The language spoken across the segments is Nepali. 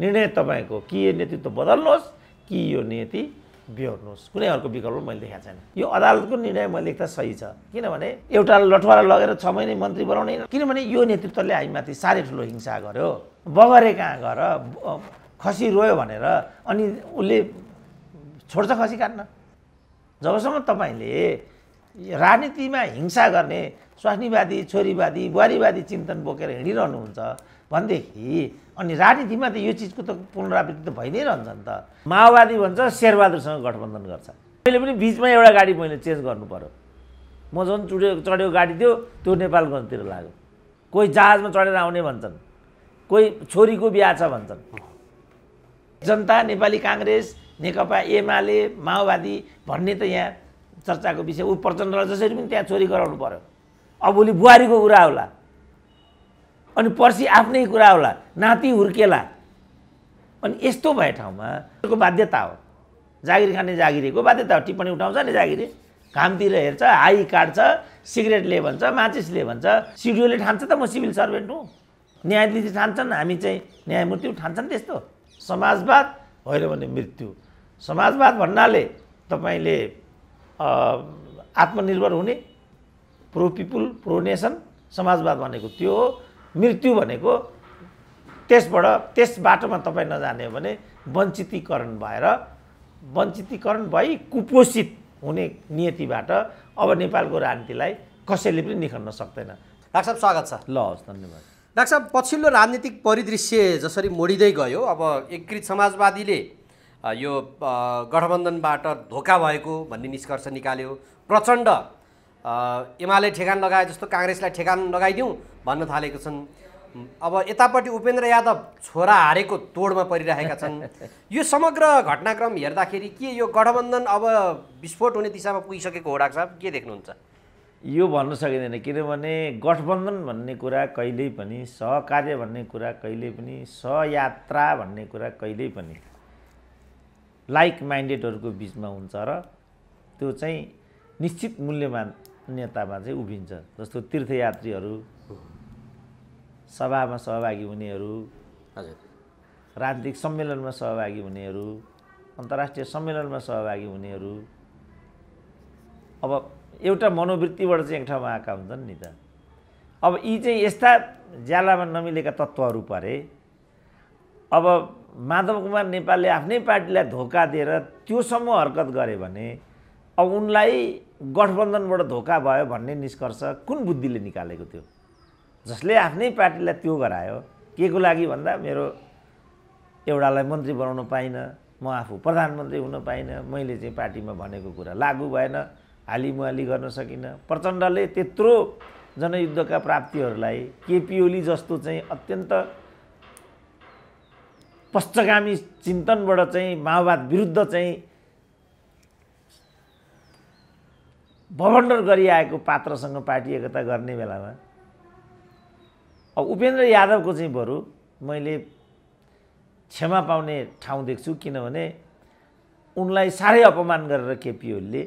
निर्णय तपाईँको कि यो नेतृत्व बदल्नुहोस् कि यो नीति बिहोर्नुहोस् कुनै अर्को विकल्प मैले देखाएको छैन यो अदालतको निर्णय मैले लेख्दा सही छ किनभने एउटा लठवारा लगेर छ महिने मन्त्री बनाउने किनभने यो नेतृत्वले हामीमाथि साह्रै ठुलो हिंसा गर्यो बगरे कहाँ गएर खसी रोयो भनेर अनि उसले छोड्छ खसी काट्न जबसम्म तपाईँले राजनीतिमा हिंसा गर्ने स्वास्नीवादी छोरीवादी बुहारीवादी चिन्तन बोकेर हिँडिरहनुहुन्छ भनेदेखि अनि राजनीतिमा त यो चिजको त पुनरावृत्ति त भइ नै रहन्छ नि त माओवादी भन्छ शेरबहादुरसँग गठबन्धन गर्छ मैले पनि बिचमा एउटा गाडी मैले चेन्ज गर्नु पऱ्यो म झन् चुड्यो चढ्यो गाडी थियो त्यो नेपालगञ्जतिर लाग्यो कोही जहाजमा चढेर आउने भन्छन् कोही छोरीको बिहा छ भन्छन् जनता नेपाली काङ्ग्रेस नेकपा एमाले माओवादी भन्ने त यहाँ चर्चाको विषय ऊ प्रचण्डलाई जसरी पनि त्यहाँ चोरी गराउनु पऱ्यो अब भोलि बुहारीको कुरा होला अनि पर्सि आफ्नै कुरा होला नाति हुर्केला अनि यस्तो भए ठाउँमा त्यसको बाध्यता हो जागिर खाने जागिरीको बाध्यता हो टिप्पणी उठाउँछ नि जागिरी घामतिर हेर्छ हाई काट्छ सिगरेटले भन्छ माचिसले भन्छ सिडिओले ठान्छ त म सिभिल सर्भेन्ट हुँ न्यायाधीश ठान्छन् हामी चाहिँ न्यायमूर्ति ठान्छन् त्यस्तो समाजवाद होइन भने मृत्यु समाजवाद भन्नाले तपाईँले आत्मनिर्भर हुने प्रो पिपुल प्रो नेसन समाजवाद भनेको त्यो हो मृत्यु भनेको त्यसबाट त्यस बाटोमा तपाईँ नजाने हो भने वञ्चितीकरण भएर वञ्चितीकरण भई कुपोषित हुने नियतिबाट अब नेपालको राजनीतिलाई कसैले पनि निखन्न सक्दैन डाक्टर साहब स्वागत छ ल हवस् धन्यवाद डाक्टर साहब पछिल्लो राजनीतिक परिदृश्य जसरी मोडिँदै गयो अब एकीकृत समाजवादीले यो गठबन्धनबाट धोका भएको भन्ने निष्कर्ष निकाल्यो प्रचण्ड एमाले ठेगान लगाए जस्तो काङ्ग्रेसलाई ठेगान लगाइदिउँ भन्न थालेको छन् अब यतापट्टि उपेन्द्र यादव छोरा हारेको तोडमा परिरहेका छन् यो समग्र घटनाक्रम हेर्दाखेरि के यो गठबन्धन अब विस्फोट हुने दिशामा पुगिसकेको हो डाक्टर साहब के देख्नुहुन्छ यो भन्न सकिँदैन किनभने गठबन्धन भन्ने कुरा कहिल्यै पनि सहकार्य भन्ने कुरा कहिल्यै पनि सहयात्रा भन्ने कुरा कहिल्यै पनि लाइक माइन्डेडहरूको बिचमा हुन्छ र त्यो चाहिँ निश्चित मूल्यमा शून्यतामा चाहिँ उभिन्छ जस्तो तीर्थयात्रीहरू सभामा सहभागी हुनेहरू हजुर राजनीतिक सम्मेलनमा सहभागी हुनेहरू अन्तर्राष्ट्रिय सम्मेलनमा सहभागी हुनेहरू अब एउटा मनोवृत्तिबाट चाहिँ एक ठाउँमा आएका हुन्छन् नि त अब यी चाहिँ यस्ता ज्यालामा नमिलेका तत्त्वहरू परे अब माधव कुमार नेपालले आफ्नै पार्टीलाई धोका दिएर त्योसम्म हरकत गरे भने अब उनलाई गठबन्धनबाट धोका भयो भन्ने निष्कर्ष कुन बुद्धिले निकालेको थियो जसले आफ्नै पार्टीलाई त्यो गरायो के को लागि भन्दा मेरो एउटालाई मन्त्री बनाउन पाइनँ म आफू प्रधानमन्त्री हुन पाइनँ मैले चाहिँ पार्टीमा भनेको कुरा लागु भएन हालिमुहाली गर्न सकिनँ प्रचण्डले त्यत्रो जनयुद्धका प्राप्तिहरूलाई केपी ओली जस्तो चाहिँ अत्यन्त पश्चगामी चिन्तनबाट चाहिँ माओवाद विरुद्ध चाहिँ बभण्डर गरिआएको पात्रसँग पार्टी एकता गर्ने बेलामा अब उपेन्द्र यादवको चाहिँ बरु मैले क्षमा पाउने ठाउँ देख्छु किनभने उनलाई साह्रै अपमान गरेर केपिओलीले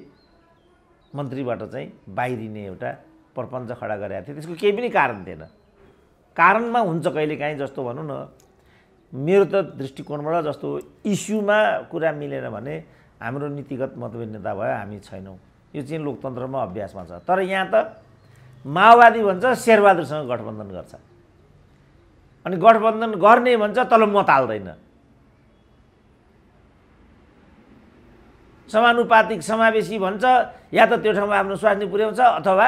मन्त्रीबाट चाहिँ बाहिरिने एउटा प्रपञ्च खडा गरेका थिए त्यसको केही पनि कारण थिएन कारणमा हुन्छ कहिलेकाहीँ जस्तो भनौँ न मेरो त दृष्टिकोणबाट जस्तो इस्युमा कुरा मिलेन भने हाम्रो नीतिगत मतभिन्नता भयो हामी छैनौँ यो चाहिँ लोकतन्त्रमा अभ्यासमा छ तर यहाँ त माओवादी भन्छ शेरबहादुरसँग गठबन्धन गर्छ अनि गठबन्धन गर्ने भन्छ तल मत हाल्दैन समानुपातिक समावेशी भन्छ या त त्यो ठाउँमा आफ्नो स्वास्नी पुर्याउँछ अथवा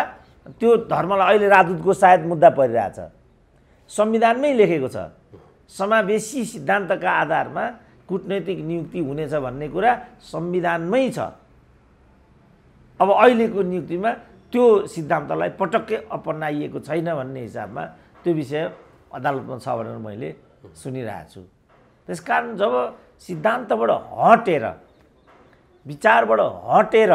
त्यो धर्मलाई अहिले राजदूतको सायद मुद्दा परिरहेछ संविधानमै लेखेको छ समावेशी सिद्धान्तका आधारमा कुटनैतिक नियुक्ति हुनेछ भन्ने कुरा संविधानमै छ अब अहिलेको नियुक्तिमा त्यो सिद्धान्तलाई पटक्कै अपनाइएको छैन भन्ने हिसाबमा त्यो विषय अदालतमा छ भनेर मैले सुनिरहेको छु त्यस कारण जब सिद्धान्तबाट हटेर विचारबाट हटेर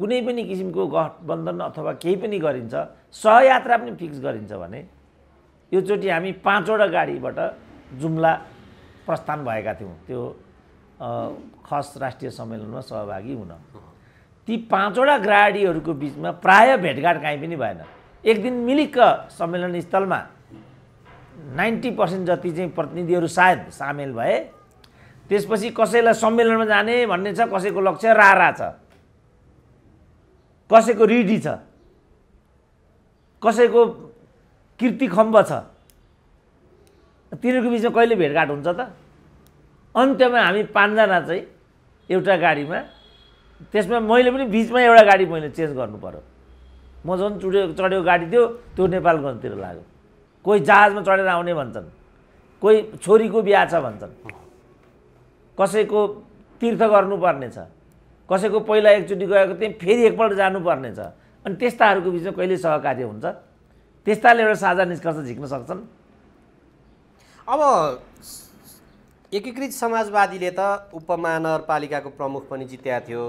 कुनै पनि किसिमको गठबन्धन अथवा केही पनि गरिन्छ सहयात्रा पनि फिक्स गरिन्छ भने योचोटि हामी पाँचवटा गाडीबाट जुम्ला प्रस्थान भएका थियौँ त्यो खस राष्ट्रिय सम्मेलनमा सहभागी हुन ती पाँचवटा ग्राडीहरूको बिचमा प्राय भेटघाट काहीँ पनि भएन एक दिन मिलिक्क सम्मेलन स्थलमा नाइन्टी पर्सेन्ट जति चाहिँ प्रतिनिधिहरू सायद सामेल भए त्यसपछि कसैलाई सम्मेलनमा जाने भन्ने छ कसैको लक्ष्य रारा छ कसैको रिडी छ कसैको किर्तिखम्ब छ तिनीहरूको बिचमा कहिले भेटघाट हुन्छ त अन्त्यमा हामी पाँचजना चाहिँ एउटा गाडीमा त्यसमा मैले पनि बिचमा एउटा गाडी मैले चेन्ज गर्नु पऱ्यो म झन् चुड्यो चढेको गाडी थियो त्यो नेपालगञ्जतिर लाग्यो कोही जहाजमा चढेर आउने भन्छन् कोही छोरीको बिहा छ भन्छन् कसैको तीर्थ गर्नुपर्ने छ कसैको पहिला एकचोटि गएको त्यहीँ फेरि एकपल्ट जानुपर्ने छ अनि त्यस्ताहरूको बिचमा कहिले सहकार्य हुन्छ त्यस्ताले एउटा साझा निष्कर्ष झिक्न सक्छन् अब एकीकृत समाजवादीले त उपमहानगरपालिकाको प्रमुख पनि जित्या थियो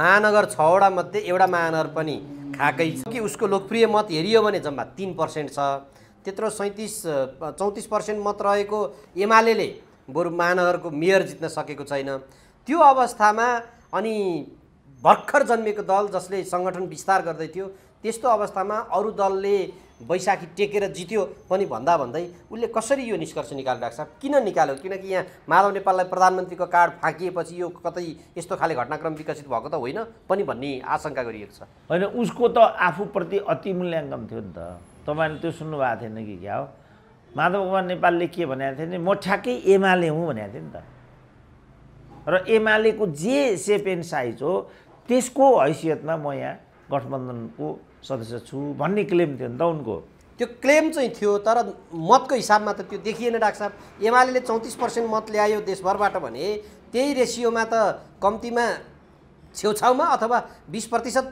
महानगर छवटा मध्ये एउटा महानगर पनि खाकै छ कि उसको लोकप्रिय मत हेरियो भने जम्मा तिन पर्सेन्ट छ त्यत्रो सैँतिस चौतिस पर्सेन्ट मत रहेको एमाले बरु महानगरको मेयर जित्न सकेको छैन त्यो अवस्थामा अनि भर्खर जन्मेको दल जसले सङ्गठन विस्तार गर्दै थियो त्यस्तो अवस्थामा अरू दलले बैशाखी टेकेर जित्यो पनि भन्दा भन्दै उसले कसरी यो निष्कर्ष निकालिरहेको छ किन निकाल्यो किनकि यहाँ माधव नेपाललाई प्रधानमन्त्रीको कार्ड फाँकिएपछि यो कतै यस्तो खाले घटनाक्रम विकसित भएको त होइन पनि भन्ने आशंका गरिएको छ होइन उसको त आफूप्रति अति मूल्याङ्कन थियो नि त तपाईँले त्यो सुन्नुभएको थिएन कि क्या हो माधव कुमार नेपालले के भनेको थियो भने म ठ्याक्कै एमाले हुँ भनेको थिएँ नि त र एमालेको जे सेप एन्ड साइज हो त्यसको हैसियतमा म यहाँ गठबन्धनको सदस्य छु भन्ने क्लेम थियो नि त उनको त्यो क्लेम चाहिँ थियो तर मतको हिसाबमा त त्यो देखिएन डाक्टर साहब एमाले चौतिस पर्सेन्ट मत ल्यायो देशभरबाट भने त्यही रेसियोमा त कम्तीमा छेउछाउमा अथवा बिस प्रतिशत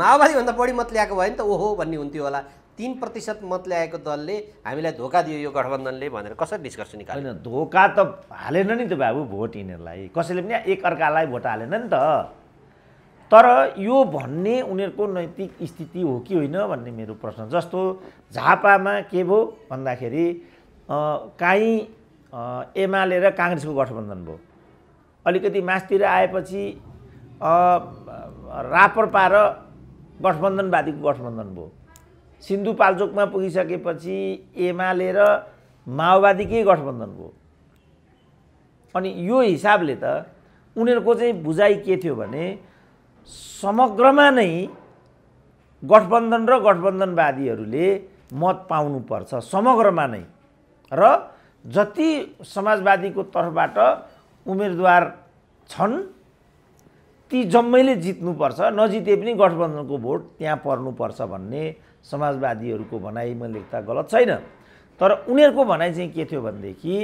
माओवादीभन्दा बढी मत ल्याएको भयो नि त ओहो भन्ने हुन्थ्यो होला तिन प्रतिशत मत ल्याएको दलले हामीलाई धोका दियो यो गठबन्धनले भनेर कसरी निष्कर्ष निकाल्यो होइन धोका त हालेन नि त बाबु भोट यिनीहरूलाई कसैले पनि एकअर्कालाई भोट हालेन नि त तर यो भन्ने उनीहरूको नैतिक स्थिति हो कि होइन भन्ने मेरो प्रश्न जस्तो झापामा के भयो भन्दाखेरि काहीँ एमाले र काङ्ग्रेसको गठबन्धन भयो अलिकति मासतिर आएपछि रापरपा र गठबन्धनवादीको गठबन्धन भयो सिन्धुपाल्चोकमा पुगिसकेपछि एमाले र माओवादीकै गठबन्धन भयो अनि यो हिसाबले त उनीहरूको चाहिँ बुझाइ के थियो भने समग्रमा नै गठबन्धन र गठबन्धनवादीहरूले मत पाउनुपर्छ समग्रमा नै र जति समाजवादीको तर्फबाट उम्मेदवार छन् ती जम्मैले जित्नुपर्छ नजिते पनि गठबन्धनको भोट त्यहाँ पर्नुपर्छ भन्ने समाजवादीहरूको भनाइ मैले लेख्दा गलत छैन तर उनीहरूको भनाइ चाहिँ के थियो भनेदेखि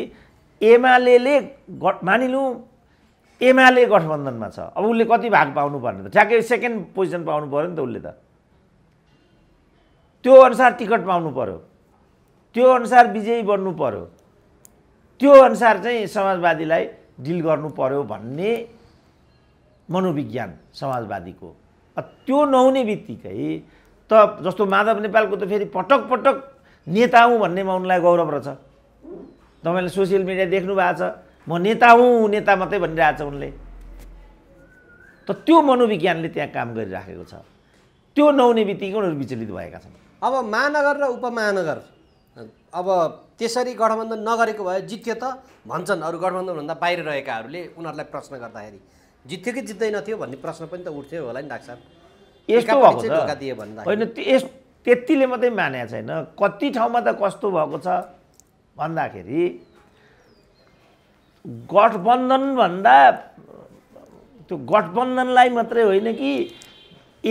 एमाले गठ मानिलौँ एमाले गठबन्धनमा छ अब उसले कति भाग पाउनु पर्ने त ठ्याक्कै सेकेन्ड पोजिसन पाउनु पऱ्यो नि त उसले त त्यो अनुसार टिकट पाउनु पऱ्यो त्यो अनुसार विजयी बन्नु पऱ्यो त्यो अनुसार चाहिँ समाजवादीलाई डिल गर्नु पऱ्यो भन्ने मनोविज्ञान समाजवादीको त्यो नहुने बित्तिकै त जस्तो माधव नेपालको त फेरि पटक पटक नेता हुँ भन्नेमा उनलाई गौरव रहेछ तपाईँले सोसियल मिडिया देख्नु भएको छ म नेता हुँ नेता मात्रै भनिरहेछ उनले त त्यो मनोविज्ञानले त्यहाँ काम गरिराखेको छ त्यो नहुने बित्तिकै उनीहरू विचलित भएका छन् अब महानगर र उपमहानगर अब त्यसरी गठबन्धन नगरेको भए जित्थ्यो त भन्छन् अरू गठबन्धनभन्दा बाहिर रहेकाहरूले उनीहरूलाई प्रश्न गर्दाखेरि जित्थ्यो कि जित्दैन थियो भन्ने प्रश्न पनि त उठ्थ्यो होला नि डाक्टर यस्तो भएको होइन यस त्यतिले मात्रै मानेको छैन कति ठाउँमा त कस्तो भएको छ भन्दाखेरि गठबन्धनभन्दा त्यो गठबन्धनलाई मात्रै होइन कि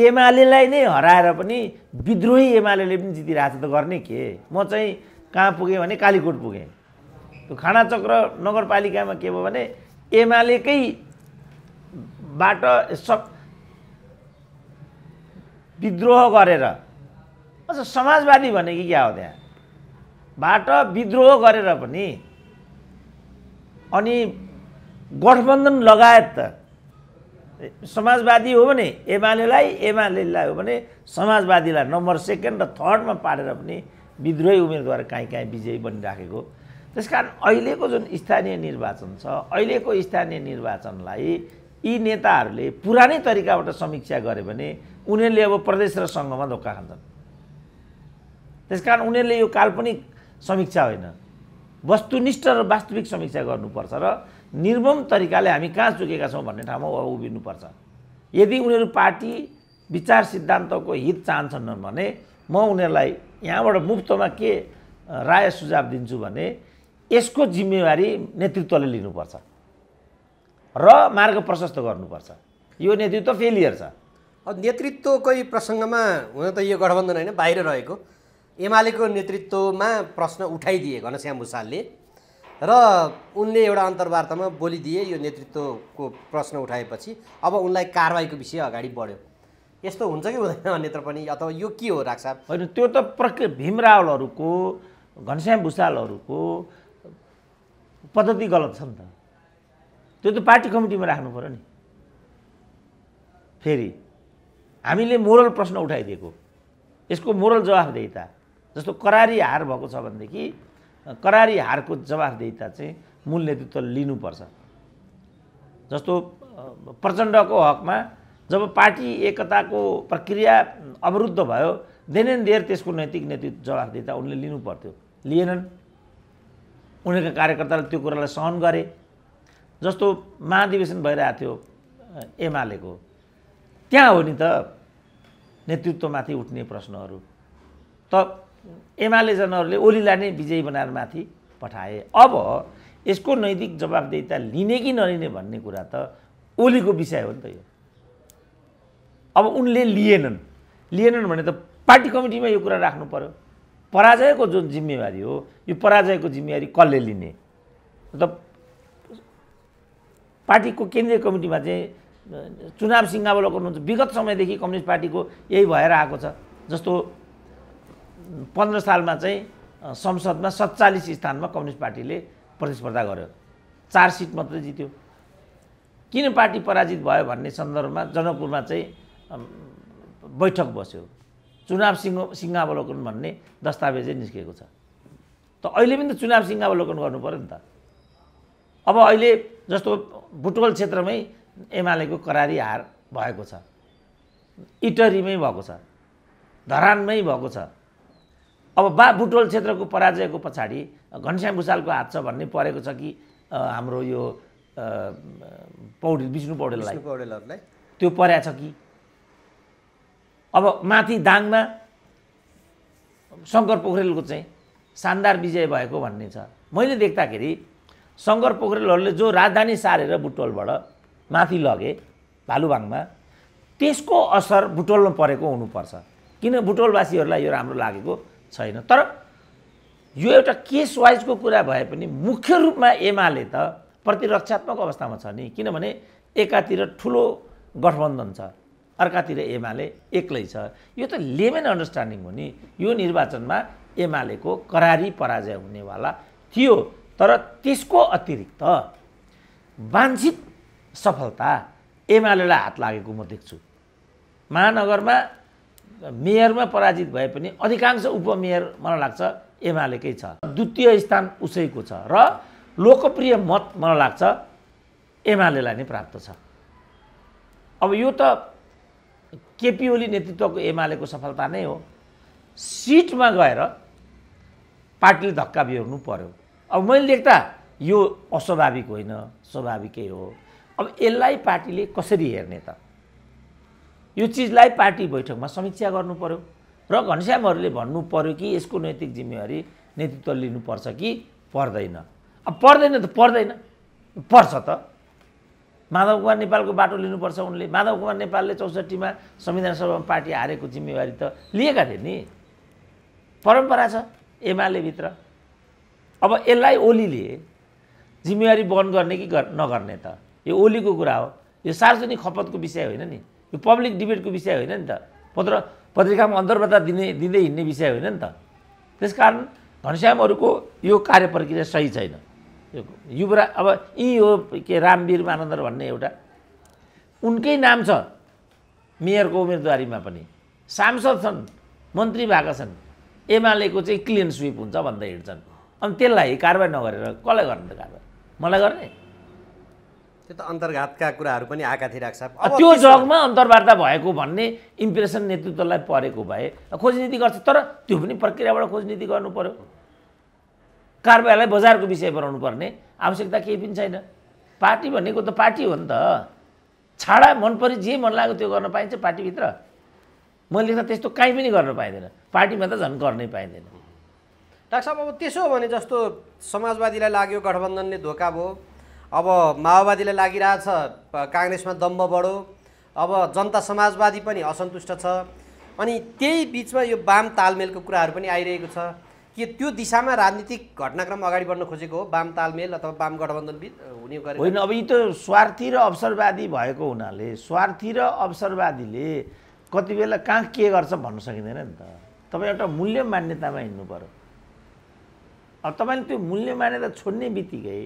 एमालेलाई नै हराएर पनि विद्रोही एमाले पनि जितिरहेको त गर्ने के म चाहिँ कहाँ पुगेँ भने कालीकोट पुगेँ त्यो खानाचक्र नगरपालिकामा के भयो भने एमालेकै बाट सब विद्रोह गरेर अझ समाजवादी भने कि क्या हो त्यहाँ बाट विद्रोह गरेर पनि अनि गठबन्धन लगायत समाजवादी हो भने एमालेलाई एमालेलाई हो भने समाजवादीलाई नम्बर सेकेन्ड र थर्डमा पारेर पनि विद्रोही उम्मेदवार काहीँ काहीँ विजयी बनिराखेको त्यस कारण अहिलेको जुन स्थानीय निर्वाचन छ अहिलेको स्थानीय निर्वाचनलाई यी नेताहरूले पुरानै तरिकाबाट समीक्षा गरे भने उनीहरूले अब प्रदेश र सङ्घमा धोका खान्छन् त्यस कारण उनीहरूले यो काल्पनिक समीक्षा होइन वस्तुनिष्ठ र वास्तविक समीक्षा गर्नुपर्छ र निर्मम तरिकाले हामी कहाँ चुकेका छौँ भन्ने ठाउँमा उभिनुपर्छ यदि उनीहरू पार्टी विचार सिद्धान्तको हित चाहन्छन् भने म उनीहरूलाई यहाँबाट मुफ्तमा के राय सुझाव दिन्छु भने यसको जिम्मेवारी नेतृत्वले लिनुपर्छ र मार्ग प्रशस्त गर्नुपर्छ यो नेतृत्व फेलियर छ नेतृत्वकै प्रसङ्गमा हुन त यो गठबन्धन होइन बाहिर रहेको एमालेको नेतृत्वमा प्रश्न उठाइदिए घनश्याम भूषालले र उनले एउटा अन्तर्वार्तामा बोलिदिए यो नेतृत्वको प्रश्न उठाएपछि अब उनलाई कारवाहीको विषय अगाडि बढ्यो यस्तो हुन्छ कि हुँदैन नेत्र पनि अथवा यो के हो राख्छ होइन त्यो त भीम भीमरावलहरूको घनश्याम भूषालहरूको पद्धति गलत छ नि त त्यो त पार्टी कमिटीमा राख्नु पऱ्यो नि फेरि हामीले मोरल प्रश्न उठाइदिएको यसको मोरल जवाफदेहिता जस्तो करारी हार भएको छ भनेदेखि करारी हारको जवाफदेता चाहिँ मूल नेतृत्व लिनुपर्छ जस्तो प्रचण्डको हकमा जब पार्टी एकताको प्रक्रिया अवरुद्ध भयो देनेन्देर त्यसको नैतिक नेतृत्व जवाफदेता उनले लिनु पर्थ्यो लिएनन् उनीहरूका कार्यकर्ताले त्यो कुरालाई सहन गरे जस्तो महाधिवेशन भइरहेको थियो एमालेको त्यहाँ हो नि त नेतृत्वमाथि उठ्ने प्रश्नहरू त एमाले जनहरूले ओलीलाई नै विजयी बनाएर माथि पठाए अब यसको नैतिक जवाबदेता लिने कि नलिने भन्ने कुरा त ओलीको विषय हो नि त यो अब उनले लिएनन् लिएनन् भने त पार्टी कमिटीमा यो कुरा राख्नु पऱ्यो पराजयको जुन जिम्मेवारी हो यो पराजयको जिम्मेवारी कसले लिने त पार्टीको केन्द्रीय कमिटीमा चाहिँ चुनाव सिङ्गावलो गर्नुहुन्छ विगत समयदेखि कम्युनिस्ट पार्टीको यही भएर आएको छ जस्तो पन्ध्र सालमा चाहिँ संसदमा सत्तालिस स्थानमा कम्युनिस्ट पार्टीले प्रतिस्पर्धा गर्यो चार सिट मात्रै जित्यो किन पार्टी पराजित भयो भन्ने सन्दर्भमा जनकपुरमा चाहिँ बैठक बस्यो चुनाव सिङ सिङ्गावलोकन भन्ने दस्तावेजै निस्केको छ त अहिले पनि त चुनाव सिङ्गावलोकन गर्नु पऱ्यो नि त अब अहिले जस्तो बुटवल क्षेत्रमै एमालेको करारी हार भएको छ इटरीमै भएको छ धरानमै भएको छ अब बा बुटोल क्षेत्रको पराजयको पछाडि घनश्याम भुषालको हात छ भन्ने परेको छ कि हाम्रो यो पौडेल विष्णु पौडेललाई पौडेलहरूलाई त्यो परेको छ कि अब माथि दाङमा शङ्कर पोखरेलको चाहिँ शानदार विजय भएको भन्ने छ मैले देख्दाखेरि शङ्कर पोखरेलहरूले जो राजधानी सारेर बुटोलबाट माथि लगे भालुबाङमा त्यसको असर बुटोलमा परेको हुनुपर्छ किन बुटोलवासीहरूलाई यो राम्रो लागेको छैन तर यो एउटा केस वाइजको कुरा भए पनि मुख्य रूपमा एमाले त प्रतिरक्षात्मक अवस्थामा छ नि किनभने एकातिर ठुलो गठबन्धन छ अर्कातिर एमाले एक्लै छ यो त लेमेन अन्डरस्ट्यान्डिङ हो नि यो निर्वाचनमा एमालेको करारी पराजय हुनेवाला थियो तर त्यसको अतिरिक्त वाञ्छित सफलता एमालेलाई हात लागेको म देख्छु महानगरमा मेयरमा पराजित भए पनि अधिकांश उपमेयर मलाई लाग्छ एमालेकै छ द्वितीय स्थान उसैको छ र लोकप्रिय मत मलाई लाग्छ एमालेलाई नै प्राप्त छ अब यो त केपी ओली नेतृत्वको एमालेको सफलता नै हो सिटमा गएर पार्टीले धक्का बिहोर्नु पर्यो अब मैले देख्दा यो अस्वाभाविक होइन स्वाभाविकै हो अब यसलाई पार्टीले कसरी हेर्ने त यो चिजलाई पार्टी बैठकमा समीक्षा गर्नु पऱ्यो र घनश्यामहरूले भन्नु पऱ्यो कि यसको नैतिक जिम्मेवारी नेतृत्व लिनुपर्छ कि पर्दैन अब पर्दैन त पर्दैन पर्छ त माधव कुमार नेपालको बाटो लिनुपर्छ उनले माधव कुमार नेपालले चौसठीमा संविधान सभामा पार्टी हारेको जिम्मेवारी त लिएका थिए नि परम्परा छ एमालेभित्र अब यसलाई ओलीले जिम्मेवारी बहन गर्ने कि नगर्ने त यो ओलीको कुरा हो यो सार्वजनिक खपतको विषय होइन नि यो पब्लिक डिबेटको विषय होइन नि त पत्र पत्रिकामा अन्तर्वार्ता दिने दिँदै हिँड्ने विषय होइन नि त त्यस कारण घनश्यामहरूको यो कार्य प्रक्रिया सही छैन यो युवरा अब यी हो के रामवीर मानन्दर भन्ने एउटा उनकै नाम छ मेयरको उम्मेदवारीमा पनि सांसद छन् मन्त्री भएका छन् एमालेको चाहिँ क्लिन स्विप हुन्छ भन्दै हिँड्छन् अनि त्यसलाई कारवाही नगरेर कसलाई गर्ने त कारवाही मलाई गर्ने त्यो त अन्तर्घातका कुराहरू पनि आएका थिइरहेको छ त्यो जगमा अन्तर्वार्ता भएको भन्ने इम्प्रेसन नेतृत्वलाई परेको भए खोजनीति गर्छ तर त्यो पनि प्रक्रियाबाट खोजनीति गर्नु पऱ्यो कारबाहीलाई बजारको विषय बनाउनु पर्ने आवश्यकता केही पनि छैन पार्टी भनेको त पार्टी हो नि त छाडा मन परे जे मन लाग्यो त्यो गर्न पाइन्छ पार्टीभित्र मैले लेख्दा त्यस्तो काहीँ पनि गर्न पाइँदैन पार्टीमा त झन् गर्नै पाइँदैन डाक्टर साहब अब त्यसो हो भने जस्तो समाजवादीलाई लाग्यो गठबन्धनले धोका भयो अब माओवादीलाई लागिरहेछ काङ्ग्रेसमा दम्ब बढो अब जनता समाजवादी पनि असन्तुष्ट छ अनि त्यही बिचमा यो वाम तालमेलको कुराहरू पनि आइरहेको छ के त्यो दिशामा राजनीतिक घटनाक्रम अगाडि बढ्न खोजेको हो वाम तालमेल अथवा वाम गठबन्धन हुने गरे होइन अब यी त स्वार्थी र अवसरवादी भएको हुनाले स्वार्थी र अवसरवादीले कति बेला कहाँ के गर्छ भन्न सकिँदैन नि त तपाईँ एउटा मूल्य मान्यतामा हिँड्नु पऱ्यो अब तपाईँले त्यो मूल्य मान्यता छोड्ने बित्तिकै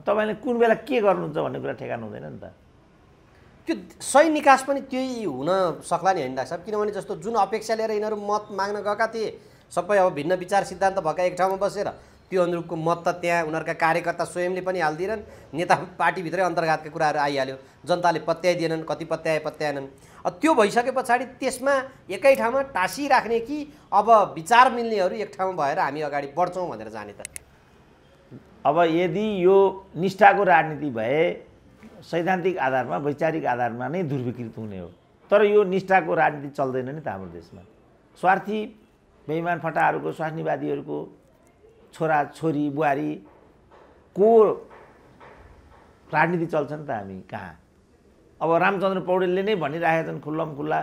तपाईँले कुन बेला के गर्नुहुन्छ भन्ने कुरा ठेगान हुँदैन नि त त्यो सही निकास पनि त्यही हुन सक्ला नि होइन डाक्टर साहब किनभने जस्तो जुन अपेक्षा लिएर यिनीहरू मत माग्न गएका थिए सबै अब भिन्न विचार सिद्धान्त भएका एक ठाउँमा बसेर त्यो अनुरूपको मत त त्यहाँ उनीहरूका कार्यकर्ता स्वयंले पनि हालिदिएनन् नेता पार्टीभित्रै अन्तर्घातका कुराहरू आइहाल्यो जनताले पत्याइदिएनन् कति पत्याए पत्याएनन् त्यो भइसके पछाडि त्यसमा एकै ठाउँमा टाँसिराख्ने कि अब विचार मिल्नेहरू एक ठाउँमा भएर हामी अगाडि बढ्छौँ भनेर जाने त अब यदि यो निष्ठाको राजनीति भए सैद्धान्तिक आधारमा वैचारिक आधारमा नै दुर्विकृत हुने हो तर यो निष्ठाको राजनीति चल्दैन नि त हाम्रो देशमा स्वार्थी बेइमान फटाहरूको स्वास्नीवादीहरूको छोरा छोरी बुहारी को राजनीति चल्छ नि त हामी कहाँ अब रामचन्द्र पौडेलले नै भनिरहेका छन् खुल्लम खुल्ला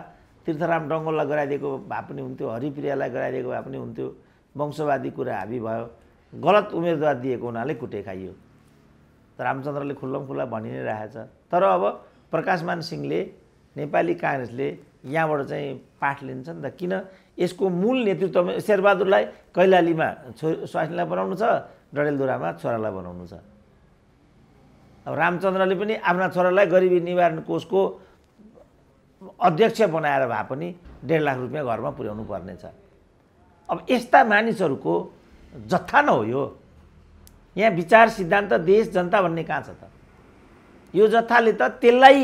तीर्थराम डङ्गोललाई गराइदिएको भए पनि हुन्थ्यो हरिप्रियालाई गराइदिएको भए पनि हुन्थ्यो वंशवादी कुरा हाबी भयो गलत उम्मेदवार दिएको हुनाले कुटे खाइयो रामचन्द्रले खुल्लम खुल्ला भनि नै रहेछ तर अब प्रकाशमान सिंहले नेपाली काङ्ग्रेसले यहाँबाट चाहिँ पाठ लिन्छ नि त किन यसको मूल नेतृत्वमा शेरबहादुरलाई कैलालीमा छो स्वास्नीलाई बनाउनु छ डडेलधुरामा छोरालाई बनाउनु छ अब रामचन्द्रले पनि आफ्ना छोरालाई गरिबी निवारण कोषको अध्यक्ष बनाएर भए पनि डेढ लाख रुपियाँ घरमा पुर्याउनु पर्नेछ अब यस्ता मानिसहरूको जत्था न हो यो यहाँ विचार सिद्धान्त देश जनता भन्ने कहाँ छ त यो जत्थाले त त्यसलाई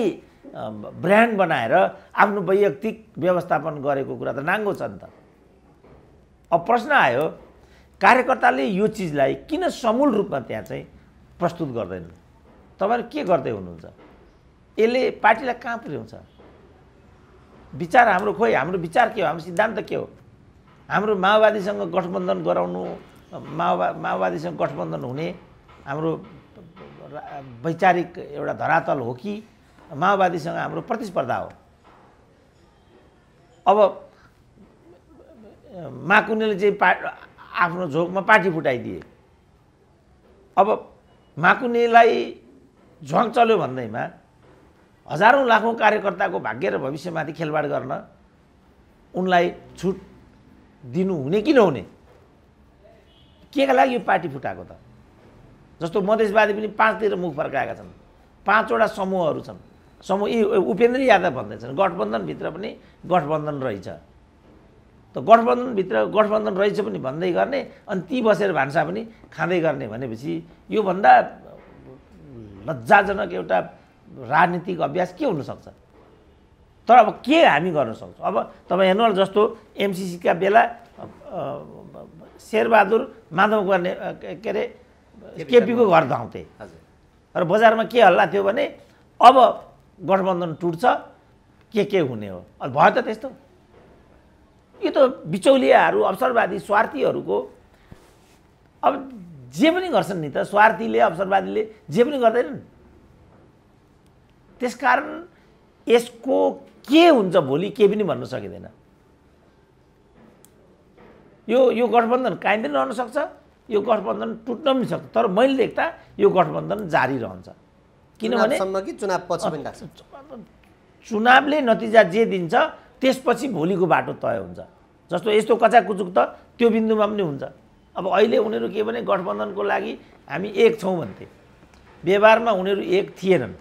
ब्रान्ड बनाएर आफ्नो वैयक्तिक व्यवस्थापन गरेको कुरा त नाङ्गो छ नि त अब प्रश्न आयो कार्यकर्ताले यो चिजलाई किन समूल रूपमा त्यहाँ चाहिँ प्रस्तुत गर्दैन तपाईँहरू के गर्दै हुनुहुन्छ यसले पार्टीलाई कहाँ पुर्याउँछ विचार हाम्रो खोइ हाम्रो विचार के हो हाम्रो सिद्धान्त के हो हाम्रो माओवादीसँग गठबन्धन गराउनु माओवा माओवादीसँग गठबन्धन हुने हाम्रो वैचारिक एउटा धरातल हो कि माओवादीसँग हाम्रो प्रतिस्पर्धा हो अब माकुनीले चाहिँ पा आफ्नो झोकमा पार्टी फुटाइदिए अब माकुनीलाई झोक चल्यो भन्दैमा हजारौँ लाखौँ कार्यकर्ताको भाग्य र भविष्यमाथि खेलवाड गर्न उनलाई छुट दिनु हुने कि नहुने केका लागि यो पार्टी फुटाएको त जस्तो मधेसवादी पनि पाँचतिर मुख फर्काएका छन् पाँचवटा समूहहरू छन् समूह यी उपेन्द्र यादव भन्दैछन् गठबन्धनभित्र पनि गठबन्धन रहेछ त गठबन्धनभित्र गठबन्धन रहेछ पनि भन्दै गर्ने अनि ती बसेर भान्सा पनि खाँदै गर्ने भनेपछि योभन्दा लज्जाजनक एउटा राजनीतिक अभ्यास के हुनसक्छ तर अब के हामी गर्न सक्छौँ अब तपाईँ हेर्नुहोला जस्तो एमसिसीका बेला शेरबहादुर माधव गर्ने के अरे केपीको घर धाउँथे र बजारमा के हल्ला थियो भने अब गठबन्धन टुट्छ के के हुने हो अब भयो त त्यस्तो यो त बिचौलियाहरू अवसरवादी स्वार्थीहरूको अब जे पनि गर्छन् नि त स्वार्थीले अवसरवादीले जे पनि गर्दैनन् त्यसकारण यसको के हुन्छ भोलि केही पनि भन्न सकिँदैन यो यो गठबन्धन कायम पनि रहन सक्छ यो गठबन्धन टुट्न पनि सक्छ तर मैले देख्दा यो गठबन्धन जारी रहन्छ किनभने चुनावले नतिजा जे दिन्छ त्यसपछि भोलिको बाटो तय हुन्छ जस्तो यस्तो कचाकुचुक त त्यो बिन्दुमा पनि हुन्छ अब अहिले उनीहरू के भने गठबन्धनको लागि हामी एक छौँ भन्थे व्यवहारमा उनीहरू एक थिएनन्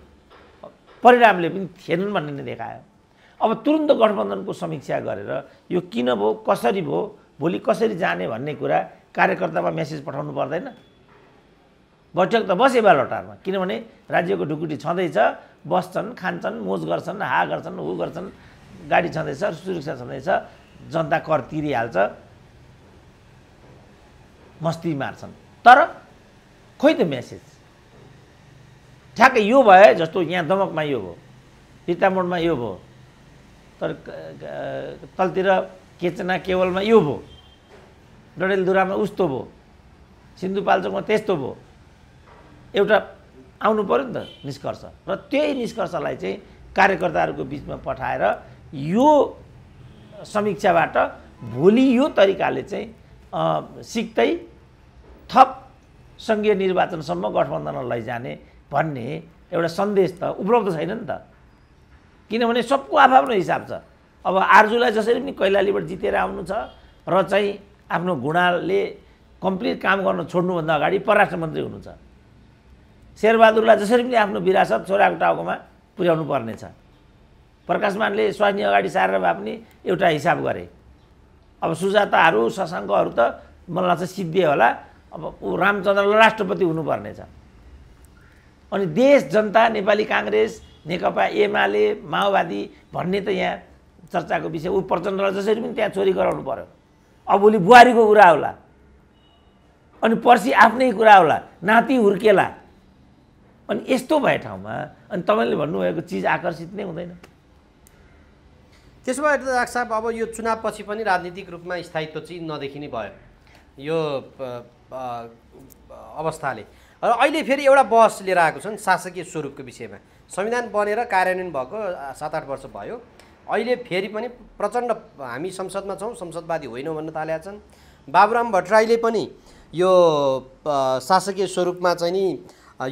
परिणामले पनि थिएनन् भन्ने देखायो अब तुरुन्त गठबन्धनको समीक्षा गरेर यो किन भयो कसरी भयो भोलि कसरी जाने भन्ने कुरा कार्यकर्तामा मेसेज पठाउनु पर्दैन बैठक त बसे बालोटारमा किनभने राज्यको ढुकुटी छँदैछ बस्छन् खान्छन् मोज गर्छन् हा गर्छन् हु गर्छन् गाडी छँदैछ सुरक्षा छँदैछ जनता कर तिरिहाल्छ मस्ती मार्छन् तर खोइ त मेसेज ठ्याक्कै यो भयो जस्तो यहाँ दमकमा यो भयो रितामोडमा यो भयो तर तलतिर केचना केवलमा यो भयो डडेलधुरामा उस्तो भयो सिन्धुपाल्चोकमा त्यस्तो भयो एउटा आउनु पऱ्यो नि त निष्कर्ष र त्यही निष्कर्षलाई चाहिँ कार्यकर्ताहरूको बिचमा पठाएर यो समीक्षाबाट भोलि यो तरिकाले चाहिँ सिक्दै थप सङ्घीय निर्वाचनसम्म गठबन्धनलाई लैजाने भन्ने एउटा सन्देश त उपलब्ध छैन नि त किनभने सबको आफ्नो हिसाब छ अब आर्जुलाई जसरी पनि कैलालीबाट जितेर आउनु छ र चाहिँ आफ्नो घुँडाले कम्प्लिट काम गर्न छोड्नुभन्दा अगाडि परराष्ट्र मन्त्री हुनुहुन्छ शेरबहादुरलाई जसरी पनि आफ्नो विरासत छोराको टाउकोमा पुर्याउनु पर्नेछ प्रकाशमानले स्वास्नी अगाडि सारेर भए पनि एउटा हिसाब गरे अब सुजाताहरू सशङ्कहरू त मलाई लाग्छ सिद्धि होला अब ऊ रामचन्द्रलाई राष्ट्रपति हुनुपर्नेछ अनि देश जनता नेपाली काङ्ग्रेस नेकपा एमाले माओवादी भन्ने त यहाँ चर्चाको विषय ऊ प्रचण्डलाई जसरी पनि त्यहाँ चोरी गराउनु पऱ्यो अब भोलि बुहारीको कुरा होला अनि पर्सि आफ्नै कुरा होला नाति हुर्केला अनि यस्तो भए ठाउँमा अनि तपाईँले भन्नुभएको चिज आकर्षित नै हुँदैन त्यसो भए डाक्टर साहब अब यो चुनावपछि पनि राजनीतिक रूपमा स्थायित्व चाहिँ नदेखिने भयो यो अवस्थाले र अहिले फेरि एउटा बहस लिएर आएको छन् शासकीय स्वरूपको विषयमा संविधान बनेर कार्यान्वयन भएको सात आठ वर्ष भयो अहिले फेरि पनि प्रचण्ड हामी संसदमा छौँ संसदवादी होइनौँ भन्न थालेका छन् बाबुराम भट्टराईले पनि यो शासकीय स्वरूपमा चाहिँ नि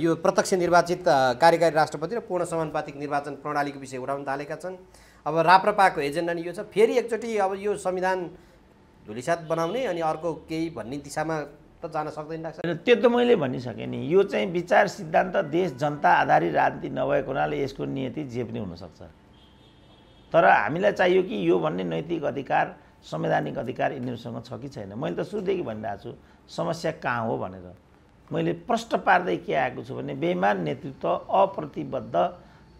यो प्रत्यक्ष निर्वाचित कार्यकारी राष्ट्रपति र पूर्ण समानुपातिक निर्वाचन प्रणालीको विषय उठाउन थालेका छन् अब राप्रपाको एजेन्डा नि यो छ फेरि एकचोटि अब यो संविधान धुलिसात बनाउने अनि अर्को केही भन्ने दिशामा त जान सक्दैन त्यो त मैले भनिसकेँ नि यो चाहिँ विचार सिद्धान्त देश जनता आधारित राजनीति नभएको हुनाले यसको नियति जे पनि हुनसक्छ तर हामीलाई चाहियो कि यो भन्ने नैतिक अधिकार संवैधानिक अधिकार यिनीहरूसँग छ कि छैन मैले त सुरुदेखि भनिरहेको छु समस्या कहाँ हो भनेर मैले प्रष्ट पार्दै के आएको छु भने बेमान नेतृत्व अप्रतिबद्ध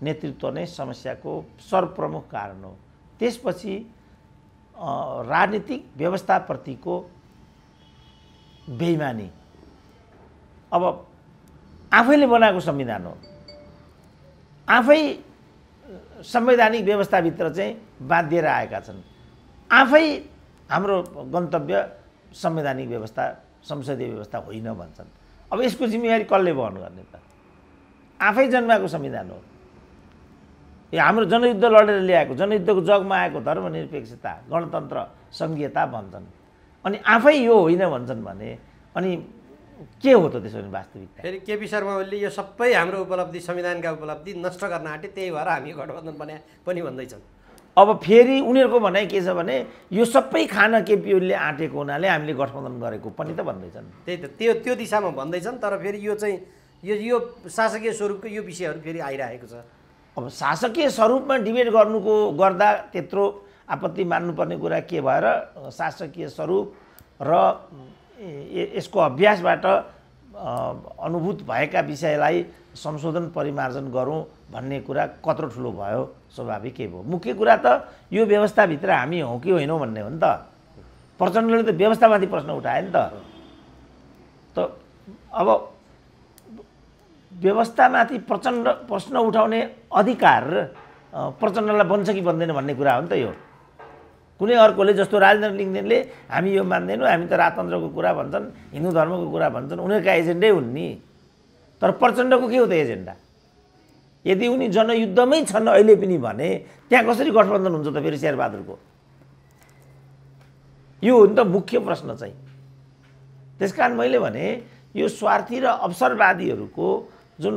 नेतृत्व नै समस्याको सर्वप्रमुख कारण हो त्यसपछि राजनीतिक व्यवस्थाप्रतिको बेइमानी अब आफैले बनाएको संविधान हो आफै संवैधानिक व्यवस्थाभित्र चाहिँ बाँधिएर आएका छन् आफै हाम्रो गन्तव्य संवैधानिक व्यवस्था संसदीय व्यवस्था होइन भन्छन् अब यसको जिम्मेवारी कसले वहन गर्ने त आफै जन्माएको संविधान हो यो हाम्रो जनयुद्ध लडेर ल्याएको जनयुद्धको जगमा आएको धर्मनिरपेक्षता गणतन्त्र सङ्घीयता भन्छन् अनि आफै यो होइन भन्छन् भने अनि के हो त त्यसो भने वास्तविकता फेरि केपी शर्मा ओलीले यो सबै हाम्रो उपलब्धि संविधानका उपलब्धि नष्ट गर्न आँटे त्यही भएर हामी गठबन्धन बना पनि भन्दैछन् अब फेरि उनीहरूको भनाइ के छ भने यो सबै खान केपी ओलीले आँटेको हुनाले हामीले गठबन्धन गरेको पनि त भन्दैछन् त्यही त त्यो त्यो दिशामा भन्दैछन् तर फेरि यो चाहिँ यो यो शासकीय स्वरूपको यो विषयहरू फेरि आइरहेको छ अब शासकीय स्वरूपमा डिबेट गर्नुको गर्दा त्यत्रो आपत्ति मान्नुपर्ने कुरा के भएर शासकीय स्वरूप र यसको अभ्यासबाट अनुभूत भएका विषयलाई संशोधन परिमार्जन गरौँ भन्ने कुरा कत्रो ठुलो भयो स्वाभाविक के भयो मुख्य कुरा त यो व्यवस्थाभित्र हामी हौ कि होइनौँ भन्ने हो नि त प्रचण्डले त व्यवस्थामाथि प्रश्न उठायो नि त त अब व्यवस्थामाथि प्रचण्ड प्रश्न उठाउने अधिकार प्रचण्डलाई बन्छ कि बन्दैन भन्ने कुरा हो नि त यो कुनै अर्कोले जस्तो राजेन्द्र लिङ्गदेनले हामी यो मान्दैनौँ हामी त राजतन्त्रको कुरा भन्छन् हिन्दू धर्मको कुरा भन्छन् उनीहरूका एजेन्डै हुन् नि तर प्रचण्डको के हो त एजेन्डा यदि उनी जनयुद्धमै छन् अहिले पनि भने त्यहाँ कसरी गठबन्धन हुन्छ त फेरि शेरबहादुरको यो हो नि त मुख्य प्रश्न चाहिँ त्यस कारण मैले भने यो स्वार्थी र अवसरवादीहरूको जुन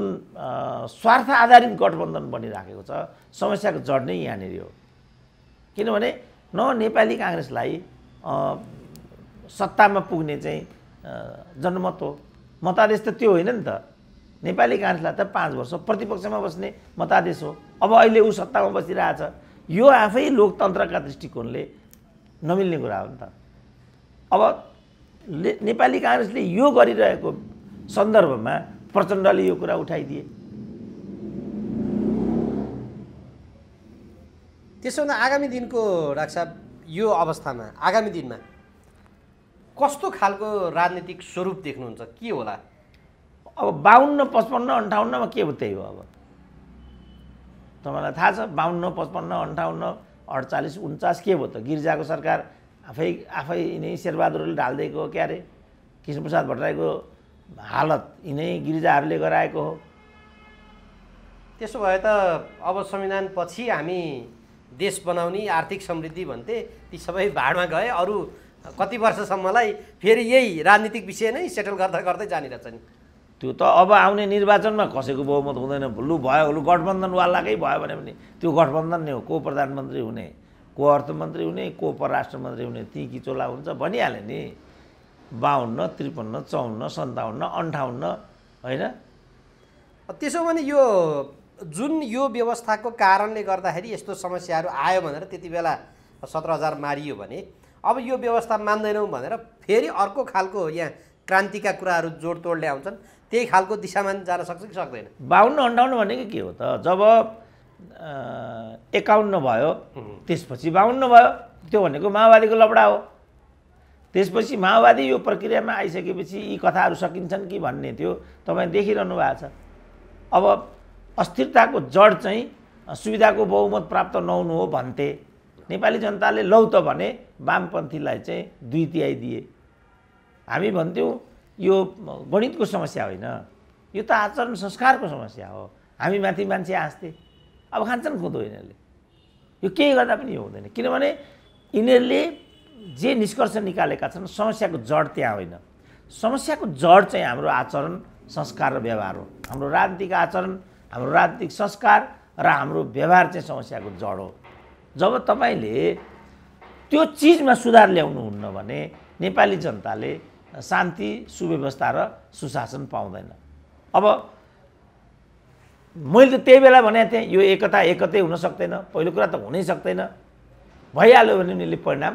स्वार्थ आधारित गठबन्धन बनिराखेको छ समस्याको जड नै यहाँनिर हो किनभने न नेपाली काङ्ग्रेसलाई सत्तामा पुग्ने चाहिँ जनमत हो मतादेश त त्यो होइन नि त नेपाली काङ्ग्रेसलाई त पाँच वर्ष प्रतिपक्षमा बस्ने मतादेश हो अब अहिले ऊ सत्तामा बसिरहेछ यो आफै लोकतन्त्रका दृष्टिकोणले नमिल्ने कुरा हो नि त अब नेपाली काङ्ग्रेसले यो गरिरहेको सन्दर्भमा प्रचण्डले यो कुरा उठाइदिए त्यसो भन्दा आगामी दिनको डाक्टर यो अवस्थामा आगामी दिनमा कस्तो खालको राजनीतिक स्वरूप देख्नुहुन्छ के होला अब बाहन्न पचपन्न अन्ठाउन्नमा के हो त्यही हो अब तपाईँलाई थाहा छ बाहन्न पचपन्न अन्ठाउन्न अडचालिस उन्चास के भयो त गिर्जाको सरकार आफै आफै यिनै शेरबहादुरले ढालिदिएको हो क्यारे कृष्णप्रसाद भट्टराईको हालत यिनै गिरिजाहरूले गराएको हो त्यसो भए त अब संविधानपछि हामी देश बनाउने आर्थिक समृद्धि भन्थे ती सबै भाडमा गए अरू कति वर्षसम्मलाई फेरि यही राजनीतिक विषय नै सेटल गर्दा गर्दै जानिरहेछ नि त्यो त अब आउने निर्वाचनमा कसैको बहुमत हुँदैन लु भयो लु गठबन्धनवालाकै भयो भने पनि त्यो गठबन्धन नै हो को प्रधानमन्त्री हुने को अर्थमन्त्री हुने को परराष्ट्र मन्त्री हुने ती किचोला हुन्छ भनिहाल्यो नि बाहन्न त्रिपन्न चौन्न सन्ताउन्न अन्ठाउन्न होइन त्यसो भने यो जुन यो व्यवस्थाको कारणले गर्दाखेरि यस्तो समस्याहरू आयो भनेर त्यति बेला सत्र हजार मारियो भने अब यो व्यवस्था मान्दैनौँ भनेर फेरि अर्को खालको यहाँ क्रान्तिका कुराहरू जोडतोडले आउँछन् त्यही खालको दिशामा जान सक्छ कि सक्दैन बाहुन्न अन्ठाउन्न भनेको के हो त जब एकाउन्न भयो त्यसपछि बाहुन्न भयो त्यो भनेको माओवादीको लपडा हो त्यसपछि माओवादी यो प्रक्रियामा आइसकेपछि यी कथाहरू सकिन्छन् कि भन्ने त्यो तपाईँ देखिरहनु भएको छ अब अस्थिरताको जड चाहिँ सुविधाको बहुमत प्राप्त नहुनु हो भन्थे नेपाली जनताले लौ त भने वामपन्थीलाई चाहिँ दुई तिहाई दिए हामी भन्थ्यौँ यो गणितको समस्या होइन यो त आचरण संस्कारको समस्या हो हामी माथि मान्छे आँस्थे अब खान्छन् खोदो यिनीहरूले यो केही गर्दा पनि यो हुँदैन किनभने यिनीहरूले जे निष्कर्ष निकालेका छन् समस्याको जड त्यहाँ होइन समस्याको जड चाहिँ हाम्रो आचरण संस्कार र व्यवहार हो हाम्रो राजनीतिक आचरण हाम्रो राजनीतिक संस्कार र हाम्रो व्यवहार चाहिँ समस्याको जड हो जब तपाईँले त्यो चिजमा सुधार ल्याउनुहुन्न भने नेपाली जनताले शान्ति सुव्यवस्था र सुशासन पाउँदैन अब मैले त त्यही बेला भने थिएँ यो एकता एकतै हुन सक्दैन पहिलो कुरा त हुनै सक्दैन भइहाल्यो भने उनीहरूले परिणाम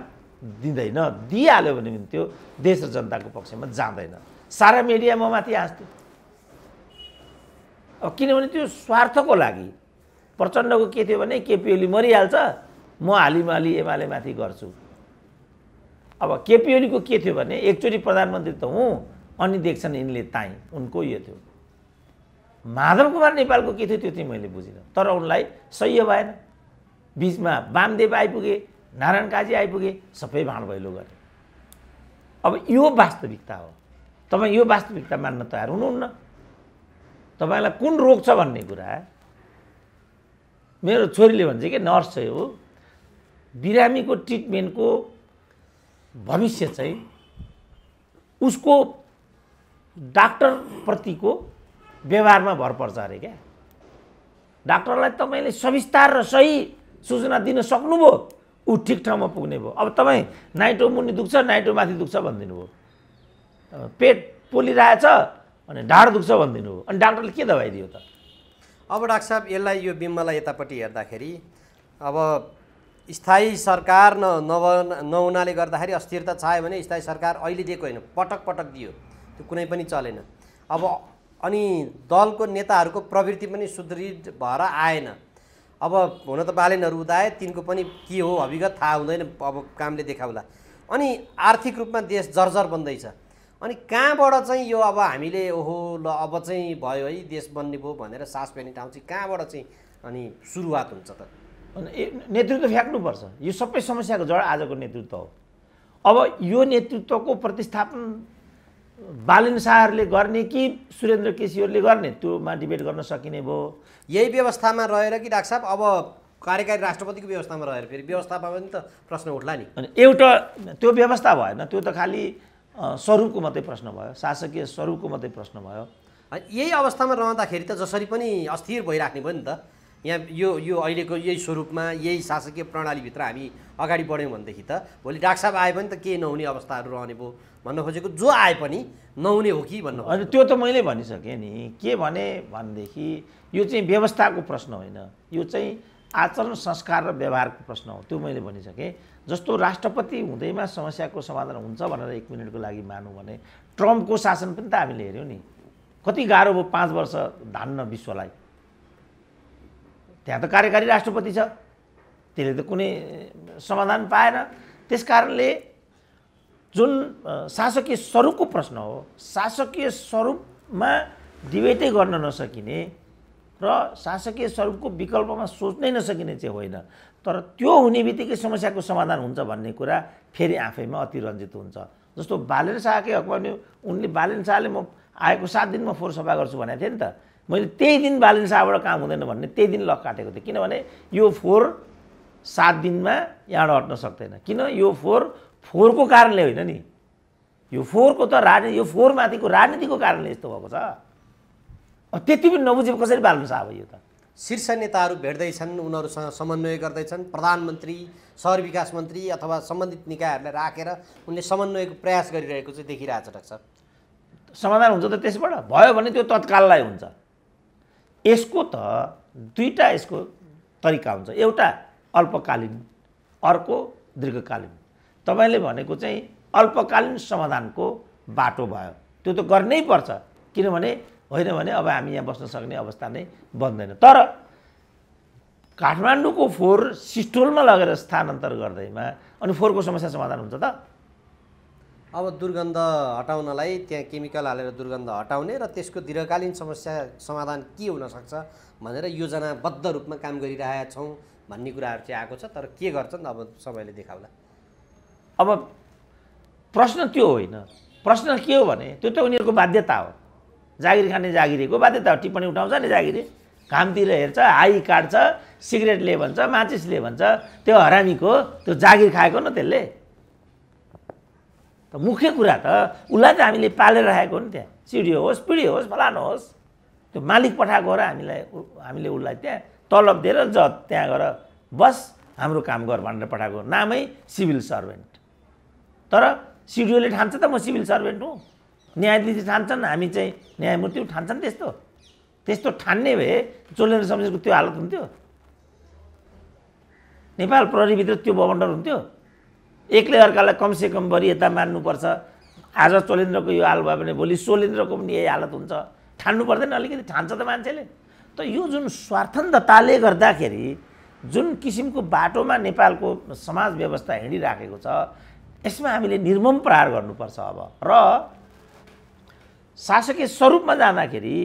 दिँदैन दिइहाल्यो भने पनि त्यो देश र जनताको पक्षमा जाँदैन सारा मिडियामा माथि आँस्थ्यो अब किनभने त्यो स्वार्थको लागि प्रचण्डको के थियो भने केपी ओली मरिहाल्छ म हालिमाली एमाले माथि गर्छु अब केपी ओलीको के थियो भने एकचोटि प्रधानमन्त्री त हुँ अनि देख्छन् यिनले ताइ उनको यो थियो माधव कुमार नेपालको के थियो त्यो चाहिँ मैले बुझिनँ तर उनलाई सह्य भएन बिचमा वामदेव आइपुगे नारायण काजी आइपुगे सबै भाँड भैलो गरे अब यो वास्तविकता हो तपाईँ यो वास्तविकता मान्न तयार हुनुहुन्न तपाईँलाई कुन रोग छ भन्ने कुरा मेरो छोरीले भन्छ कि नर्स चाहिँ हो बिरामीको ट्रिटमेन्टको भविष्य चाहिँ उसको डाक्टरप्रतिको व्यवहारमा भर पर्छ अरे क्या डाक्टरलाई तपाईँले सविस्तार र सही सूचना दिन सक्नुभयो ऊ ठिक ठाउँमा पुग्ने भयो अब तपाईँ नाइटो मुनि दुख्छ नाइटो माथि दुख्छ भनिदिनु भयो पेट पोलिरहेछ अनि ढाड दुख्छ भनिदिनु अनि डाक्टरले के दबाई दियो त अब डाक्टर साहब यसलाई यो बिम्बलाई यतापट्टि हेर्दाखेरि अब स्थायी सरकार न नभ नहुनाले गर्दाखेरि अस्थिरता चाह्यो भने स्थायी सरकार अहिले दिएको होइन पटक पटक दियो त्यो कुनै पनि चलेन अब अनि दलको नेताहरूको प्रवृत्ति पनि सुदृढ भएर आएन अब हुन त बालेनहरू उदाए तिनको पनि के हो अभिगत थाहा हुँदैन अब कामले देखाउला अनि आर्थिक रूपमा देश जर्जर बन्दैछ अनि कहाँबाट चाहिँ यो अब हामीले ओहो ल अब चाहिँ भयो है देश बन्ने भयो भनेर सास फेर्ने ठाउँ चाहिँ कहाँबाट चाहिँ अनि सुरुवात हुन्छ त नेतृत्व फ्याँक्नुपर्छ यो सबै समस्याको जड आजको नेतृत्व हो अब यो नेतृत्वको प्रतिस्थापन बालिन शाहहरूले गर्ने कि सुरेन्द्र केसीहरूले गर्ने त्योमा डिबेट गर्न सकिने भयो यही व्यवस्थामा रहेर कि डाक्टर साहब अब कार्यकारी राष्ट्रपतिको व्यवस्थामा रहेर फेरि व्यवस्थामा पनि त प्रश्न उठला नि अनि एउटा त्यो व्यवस्था भएन त्यो त खालि स्वरूपको मात्रै प्रश्न भयो शासकीय स्वरूपको मात्रै प्रश्न भयो यही अवस्थामा रहँदाखेरि त जसरी पनि अस्थिर भइराख्ने भयो नि त यहाँ यो यो अहिलेको यही स्वरूपमा यही शासकीय प्रणालीभित्र हामी अगाडि बढ्यौँ भनेदेखि त भोलि डाक्टर साहब आए पनि त केही नहुने अवस्थाहरू रहने भयो भन्न खोजेको जो आए पनि नहुने हो कि भन्नु होइन त्यो त मैले भनिसकेँ नि के भने भनेदेखि यो चाहिँ व्यवस्थाको प्रश्न होइन यो चाहिँ आचरण संस्कार र व्यवहारको प्रश्न हो त्यो मैले भनिसकेँ जस्तो राष्ट्रपति हुँदैमा समस्याको समाधान हुन्छ भनेर एक मिनटको लागि मानौँ भने ट्रम्पको शासन पनि त हामीले हेऱ्यौँ नि कति गाह्रो भयो पाँच वर्ष धान्न विश्वलाई त्यहाँ त कार्यकारी राष्ट्रपति छ त्यसले त कुनै समाधान पाएन त्यस कारणले जुन शासकीय स्वरूपको प्रश्न हो शासकीय स्वरूपमा डिबेटै गर्न नसकिने र शासकीय स्वरूपको विकल्पमा सोच्नै नसकिने चाहिँ होइन तर त्यो हुने बित्तिकै समस्याको समाधान हुन्छ भन्ने कुरा फेरि आफैमा अतिरञ्जित हुन्छ जस्तो बालेन शाहकै हकमा पनि उनले बालेन शाहले म आएको सात दिनमा फोहोर सफा गर्छु भनेको थिएँ नि त मैले त्यही दिन बालेन शाहबाट काम हुँदैन भन्ने त्यही दिन लक काटेको थिएँ किनभने यो फोहोर सात दिनमा यहाँबाट हट्न सक्दैन किन यो फोहोर फोहोरको कारणले होइन नि यो फोहोरको त राजनीति यो फोहोरमाथिको राजनीतिको कारणले यस्तो भएको छ त्यति पनि नबुझे कसरी पाल्नु छ अब यो त शीर्ष नेताहरू भेट्दैछन् उनीहरूसँग समन्वय गर्दैछन् प्रधानमन्त्री सहर विकास मन्त्री अथवा सम्बन्धित निकायहरूलाई राखेर उनले समन्वयको प्रयास गरिरहेको चाहिँ देखिरहेको छ डाक्टर समाधान हुन्छ त त्यसबाट भयो भने त्यो तत्काललाई हुन्छ यसको त दुईवटा यसको तरिका हुन्छ एउटा अल्पकालीन अर्को दीर्घकालीन तपाईँले भनेको चाहिँ अल्पकालीन समाधानको बाटो भयो त्यो त गर्नै पर्छ किनभने होइन भने अब हामी यहाँ बस्न सक्ने अवस्था नै बन्दैन तर काठमाडौँको फोहोर सिस्टोलमा लगेर स्थानान्तर गर्दैमा अनि फोहोरको समस्या समाधान हुन्छ त अब दुर्गन्ध हटाउनलाई त्यहाँ केमिकल हालेर दुर्गन्ध हटाउने र त्यसको दीर्घकालीन समस्या समाधान के हुनसक्छ भनेर योजनाबद्ध रूपमा काम गरिरहेका छौँ भन्ने कुराहरू चाहिँ आएको छ तर के गर्छन् अब सबैले देखाउला अब प्रश्न त्यो होइन प्रश्न के हो भने त्यो त उनीहरूको बाध्यता हो जागिर खाने जागिरीको बाध्यता टिप्पणी उठाउँछ नि जागिरी घामतिर हेर्छ हाई काट्छ सिगरेटले भन्छ माचिसले भन्छ त्यो हरामीको त्यो जागिर खाएको न त्यसले त मुख्य कुरा त उसलाई त हामीले पालेर राखेको हो नि त्यहाँ सिडिओ होस् पिँढी होस् फलानु होस् त्यो मालिक पठाएको हो र हामीलाई हामीले उसलाई त्यहाँ तलब दिएर ज त्यहाँ गएर बस हाम्रो काम गर भनेर पठाएको नामै सिभिल सर्भेन्ट तर सिडिओले ठान्छ त म सिभिल सर्भेन्ट हुँ न्यायाधीश ठान्छन् हामी चाहिँ न्यायमूर्ति ठान्छन् त्यस्तो त्यस्तो ठान्ने भए चोलेन्द्र शमशेरको त्यो हालत हुन्थ्यो नेपाल प्रहरीभित्र त्यो बवन्डर हुन्थ्यो एकले अर्कालाई कमसेकम बढी यता मान्नुपर्छ आज चोलेन्द्रको यो हाल भयो भने भोलि सोलेन्द्रको पनि यही हालत हुन्छ ठान्नु पर्दैन अलिकति ठान्छ त मान्छेले त यो जुन स्वार्थन्दताले गर्दाखेरि जुन किसिमको बाटोमा नेपालको समाज व्यवस्था हिँडिराखेको छ यसमा हामीले निर्मम प्रहार गर्नुपर्छ अब र शासकीय स्वरूपमा जाँदाखेरि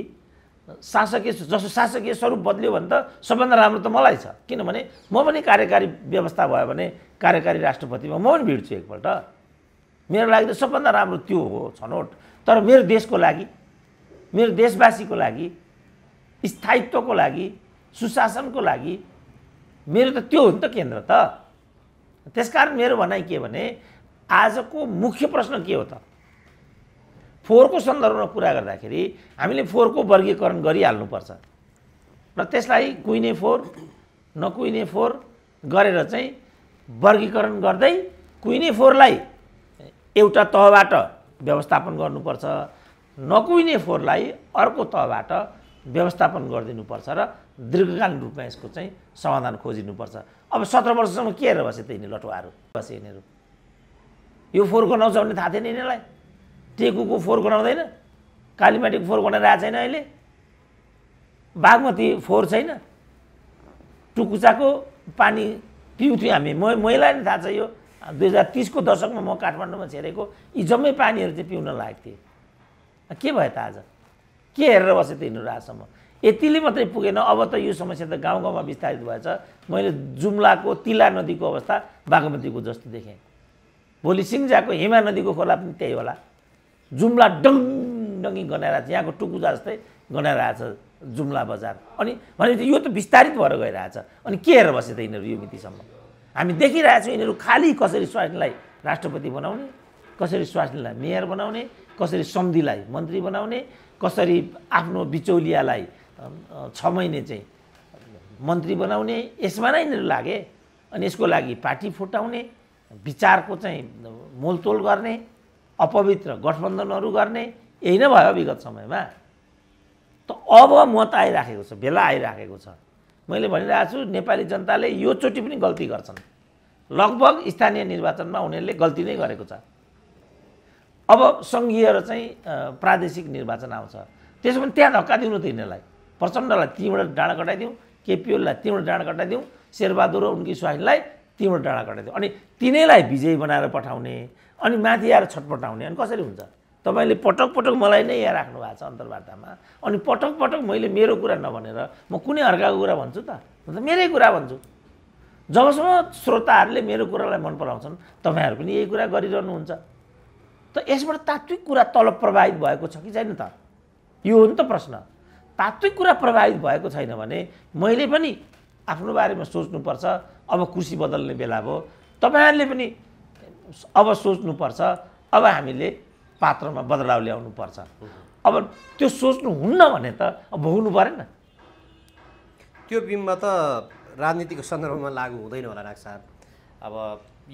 शासकीय जसो शासकीय स्वरूप बद्लियो भने त सबभन्दा राम्रो त मलाई छ किनभने म पनि कार्यकारी व्यवस्था भयो भने कार्यकारी राष्ट्रपतिमा म पनि भिड्छु एकपल्ट मेरो लागि त सबभन्दा राम्रो त्यो हो छनौट तर मेरो देशको लागि मेरो देशवासीको लागि स्थायित्वको लागि सुशासनको लागि मेरो त त्यो हो नि त केन्द्र त त्यसकारण मेरो भनाइ के भने आजको मुख्य प्रश्न के हो त फोहोरको सन्दर्भमा कुरा गर्दाखेरि हामीले फोहोरको वर्गीकरण गरिहाल्नुपर्छ र त्यसलाई कुहिने फोहोर नकुहिने फोहोर गरेर चाहिँ वर्गीकरण गर्दै कुहिने फोहोरलाई एउटा तहबाट व्यवस्थापन गर्नुपर्छ नकुहिने फोहोरलाई अर्को तहबाट व्यवस्थापन गरिदिनुपर्छ र दीर्घकालीन रूपमा यसको चाहिँ समाधान खोजिनुपर्छ अब सत्र वर्षसम्म के हेरेर बसे त यिनी लटुवाहरू बसे यिनीहरू यो फोहोरको भन्ने थाहा थिएन यिनीहरूलाई टेकुको फोहोर गनाउँदैन कालीमाटीको फोहोर गनाइरहेको छैन अहिले बागमती फोहोर छैन टुकुचाको पानी पिउँथ्यौँ हामी म मैलाई नै थाहा छ यो दुई हजार तिसको दशकमा म काठमाडौँमा छेरेको यी जम्मै पानीहरू चाहिँ पिउन लागेको थिएँ के भयो त आज के हेरेर बस्यो तिनीहरू आजसम्म यतिले मात्रै पुगेन अब त यो समस्या त गाउँ गाउँमा विस्तारित भएछ मैले जुम्लाको तिला नदीको अवस्था बागमतीको जस्तो देखेँ भोलि सिङ्जाको हिमा नदीको खोला पनि त्यही होला जुम्ला डङ डङडङ्गी गनाइरहेको छ यहाँको टुकुजा जस्तै गनाइरहेछ जुम्ला बजार अनि भनेपछि यो त विस्तारित भएर गइरहेछ अनि के हेरेर बसेको त यिनीहरू यो मितिसम्म हामी देखिरहेछौँ यिनीहरू खालि कसरी स्वास्नीलाई राष्ट्रपति बनाउने कसरी स्वास्नीलाई मेयर बनाउने कसरी सम्धिलाई मन्त्री बनाउने कसरी आफ्नो बिचौलियालाई छ महिने चाहिँ मन्त्री बनाउने यसमा नै यिनीहरू लागे अनि यसको लागि पार्टी फुटाउने विचारको चाहिँ मोलतोल गर्ने अपवित्र गठबन्धनहरू गर्ने यही नै भयो विगत समयमा त अब म त आइराखेको छ बेला आइराखेको छ मैले भनिरहेको छु नेपाली जनताले योचोटि पनि गल्ती गर्छन् लगभग स्थानीय निर्वाचनमा उनीहरूले गल्ती नै गरेको छ अब सङ्घीय र चाहिँ प्रादेशिक निर्वाचन आउँछ त्यसो भने त्यहाँ धक्का दिउनु त यिनीहरूलाई प्रचण्डलाई तिनवटा डाँडा कटाइदिउँ केपिओललाई तिनवटा डाँडा कटाइदिउँ शेरबहादुर र उनकी स्वाहिनलाई तिनवटा डाँडा कटाइदिउँ अनि तिनैलाई विजयी बनाएर पठाउने अनि माथि आएर छटपटाउने अनि कसरी हुन्छ तपाईँले पटक पटक मलाई नै यहाँ राख्नु भएको छ अन्तर्वार्तामा अनि पटक पटक मैले मेरो कुरा नभनेर म कुनै अर्काको कुरा भन्छु त त मेरै कुरा भन्छु जबसम्म श्रोताहरूले मेरो कुरालाई मन पराउँछन् तपाईँहरू पनि यही कुरा गरिरहनुहुन्छ त यसबाट तात्विक कुरा तल प्रभावित भएको छ कि छैन त यो हो नि त प्रश्न तात्विक कुरा प्रभावित भएको छैन भने मैले पनि आफ्नो बारेमा सोच्नुपर्छ अब कृषि बदल्ने बेला भयो तपाईँहरूले पनि अब सोच्नुपर्छ अब हामीले पात्रमा बदलाव पर्छ अब त्यो सोच्नु हुन्न भने त अब भोग्नु परेन त्यो बिम्ब त राजनीतिको सन्दर्भमा लागु हुँदैन होला लाग्छ अब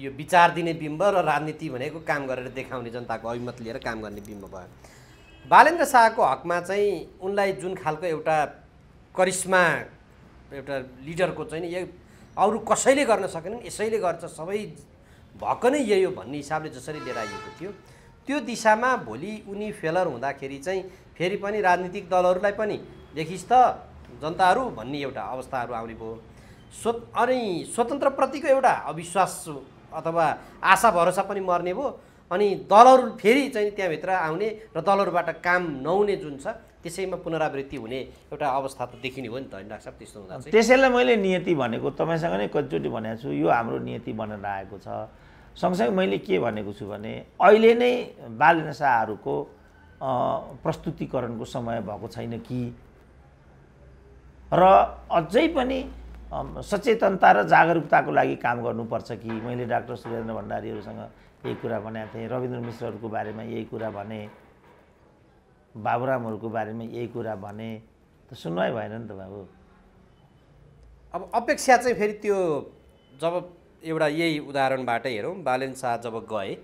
यो विचार दिने बिम्ब र राजनीति भनेको काम गरेर देखाउने जनताको अभिमत लिएर काम गर्ने बिम्ब भयो बालेन्द्र शाहको हकमा चाहिँ उनलाई जुन खालको एउटा करिश्मा एउटा लिडरको चाहिँ नि अरू कसैले गर्न सकेनन् यसैले गर्छ सबै भएको नै यही हो भन्ने हिसाबले जसरी लिएर आइएको थियो त्यो दिशामा भोलि उनी फेलर हुँदाखेरि चाहिँ फेरि पनि राजनीतिक दलहरूलाई पनि देखिस् त जनताहरू भन्ने एउटा अवस्थाहरू आउने भयो स्व अनि स्वतन्त्रप्रतिको एउटा अविश्वास अथवा आशा भरोसा पनि मर्ने भयो अनि दलहरू फेरि चाहिँ त्यहाँभित्र आउने र दलहरूबाट काम नहुने जुन छ त्यसैमा पुनरावृत्ति हुने एउटा अवस्था त देखिने हो नि त होइन डाक्टर साहब त्यस्तो हुँदा त्यसैलाई मैले नियति भनेको तपाईँसँग नै कतिचोटि भनेको छु यो हाम्रो नियति बनेर आएको छ सँगसँगै मैले के भनेको छु भने अहिले नै बाल नसाहरूको प्रस्तुतिकरणको समय भएको छैन कि र अझै पनि सचेतनता र जागरुकताको लागि काम गर्नुपर्छ कि मैले डाक्टर सुरेन्द्र भण्डारीहरूसँग यही कुरा भनेको थिएँ रविन्द्र मिश्रहरूको बारेमा यही कुरा भने बाबुरामहरूको बारेमा यही कुरा भने त सुनवाई भएन नि त बाबु अब अपेक्षा चाहिँ फेरि त्यो जब एउटा यही उदाहरणबाट हेरौँ बालेन शाह जब गए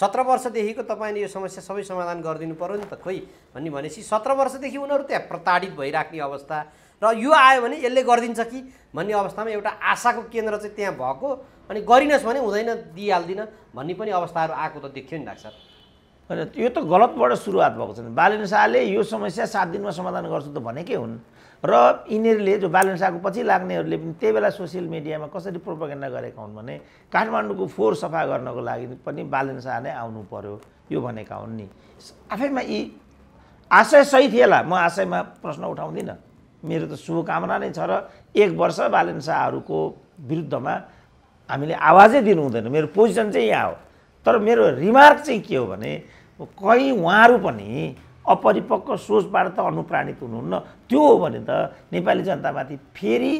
सत्र वर्षदेखिको तपाईँले यो समस्या सबै समाधान गरिदिनु पऱ्यो नि त खोइ भन्ने भनेपछि सत्र वर्षदेखि उनीहरू त्यहाँ प्रताडित भइराख्ने अवस्था र यो आयो भने यसले गरिदिन्छ कि भन्ने अवस्थामा एउटा आशाको केन्द्र चाहिँ त्यहाँ भएको अनि गरिनस् भने हुँदैन दिइहाल्दिनँ भन्ने पनि अवस्थाहरू आएको त देखियो नि डाक्टर होइन यो त गलतबाट सुरुवात भएको छ बालन शाहले यो समस्या सात दिनमा समाधान गर्छु त भनेकै हुन् र यिनीहरूले जो बालन शाहको पछि लाग्नेहरूले पनि त्यही बेला सोसियल मिडियामा कसरी प्रोपोगेन्डा गरेका हुन् भने काठमाडौँको फोहोर सफा गर्नको लागि पनि बालन शाह नै आउनु पर्यो यो भनेका हुन् नि आफैमा यी आशय सही थिएला म आशयमा प्रश्न उठाउँदिनँ मेरो त शुभकामना नै छ र एक वर्ष बालन शाहहरूको विरुद्धमा हामीले आवाजै दिनु हुँदैन मेरो पोजिसन चाहिँ यहाँ हो तर मेरो रिमार्क चाहिँ के हो भने कहीँ उहाँहरू पनि अपरिपक्व सोचबाट त अनुप्राणित हुनुहुन्न त्यो हो भने त नेपाली जनतामाथि फेरि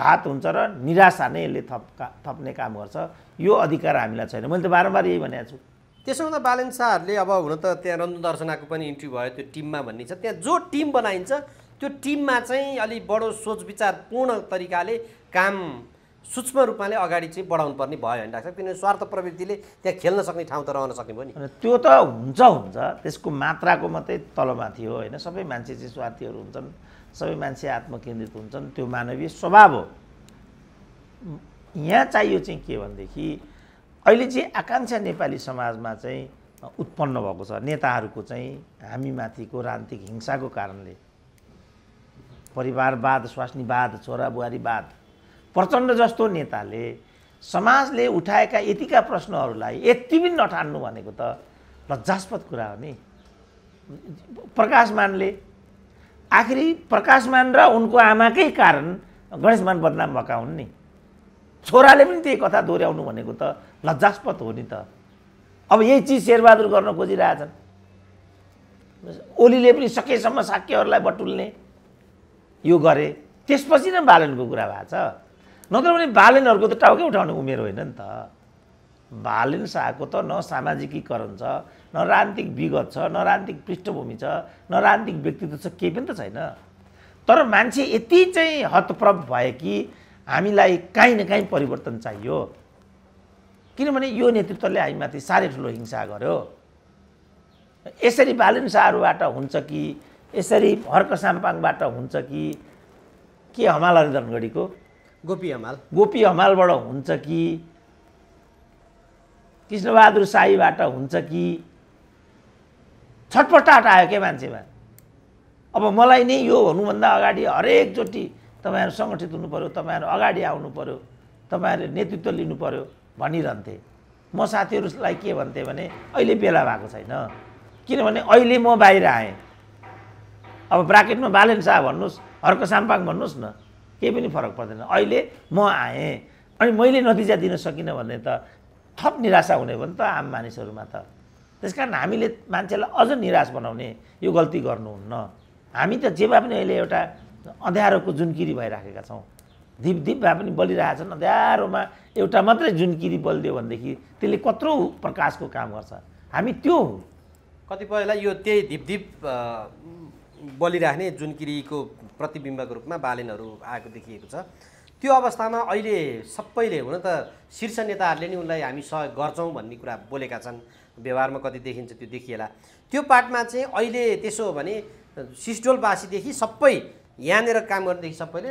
घात हुन्छ र निराशा नै यसले थप थप्ने काम गर्छ यो अधिकार हामीलाई छैन मैले त बारम्बार यही भनेको छु त्यसो हुँदा बालन शाहहरूले अब हुन त त्यहाँ रन्जु दर्शनाको पनि इन्ट्री भयो त्यो टिममा भन्ने छ त्यहाँ जो टिम बनाइन्छ त्यो टिममा चाहिँ अलिक बडो सोच विचारपूर्ण तरिकाले काम सूक्ष्म रूपमाले अगाडि चाहिँ बढाउनु पर्ने भयो भने डाक्टर किनभने स्वार्थ प्रवृत्तिले त्यहाँ खेल्न सक्ने ठाउँ त रहन सक्ने भयो नि त्यो त हुन्छ हुन्छ त्यसको मात्राको मात्रै तलमाथि हो होइन सबै मान्छे चाहिँ स्वार्थीहरू हुन्छन् सबै मान्छे आत्मकेन्द्रित हुन्छन् त्यो मानवीय स्वभाव हो यहाँ चाहियो चाहिँ के भनेदेखि अहिले चाहिँ आकाङ्क्षा नेपाली समाजमा चाहिँ उत्पन्न भएको छ नेताहरूको चाहिँ हामीमाथिको रान्तिक हिंसाको कारणले परिवारवाद स्वास्नीवाद छोरा बुहारीवाद प्रचण्ड जस्तो नेताले समाजले उठाएका यतिका प्रश्नहरूलाई यति पनि नठान्नु भनेको त लज्जास्पद कुरा हो नि प्रकाशमानले आखिरी प्रकाशमान र उनको आमाकै कारण गणेशमान बदनाम भएका हुन् नि छोराले पनि त्यही कथा दोहोऱ्याउनु भनेको त लज्जास्पद हो नि त अब यही चिज शेरबहादुर गर्न खोजिरहेछन् ओलीले पनि सकेसम्म साक्यहरूलाई बटुल्ने यो गरे त्यसपछि नै बालनको कुरा भएको छ नत्र भने बालनहरूको त टाउकै उठाउने उमेर होइन नि त बालिन शाहको त न सामाजिकीकरण छ न राजनीतिक विगत छ न राजनीतिक पृष्ठभूमि छ न राजनीतिक व्यक्तित्व छ केही पनि त छैन तर मान्छे यति चाहिँ हतप्रभ भए कि हामीलाई काहीँ न काहीँ परिवर्तन चाहियो किनभने यो नेतृत्वले हामीमाथि साह्रै ठुलो हिंसा गर्यो यसरी बालन शाहहरूबाट हुन्छ कि यसरी हर्क साम्पाङबाट हुन्छ कि के हमाल धनगढीको गोपी हमाल गोपी हमालबाट हुन्छ कि कृष्णबहादुर साईबाट हुन्छ कि छटपटाट आयो के मान्छेमा अब मलाई नै यो हुनुभन्दा अगाडि हरेकचोटि तपाईँहरू सङ्गठित हुनु पऱ्यो तपाईँहरू अगाडि आउनु पऱ्यो तपाईँहरूले नेतृत्व लिनु पऱ्यो भनिरहन्थे म साथीहरूलाई के भन्थेँ भने अहिले बेला भएको छैन किनभने अहिले म बाहिर आएँ अब ब्राकेटमा बालेन शाह भन्नुहोस् हर्क साम्पाङ भन्नुहोस् न केही पनि फरक पर्दैन अहिले म आएँ अनि मैले नतिजा दिन सकिनँ भने त थप निराशा हुने भने त आम मानिसहरूमा त त्यस कारण हामीले मान्छेलाई अझ निराश बनाउने यो गल्ती गर्नुहुन्न हामी त जे भए पनि अहिले एउटा अँध्यारोको जुनकिरी भइराखेका छौँ धिप धिप भए पनि छन् अँध्यारोमा एउटा मात्रै जुनकिरी बलिदियो भनेदेखि त्यसले कत्रो प्रकाशको काम गर्छ हामी त्यो हो कतिपयलाई यो त्यही धिप धिप बलिराख्ने जुन किरीको प्रतिबिम्बको रूपमा बालेनहरू आएको देखिएको छ त्यो अवस्थामा अहिले सबैले हुन त शीर्ष नेताहरूले नि उनलाई हामी सहयोग गर्छौँ भन्ने कुरा बोलेका छन् व्यवहारमा कति देखिन्छ त्यो देखिएला त्यो पार्टमा चाहिँ अहिले त्यसो हो भने सिस्डोलवासीदेखि सबै यहाँनिर काम गर्नेदेखि सबैले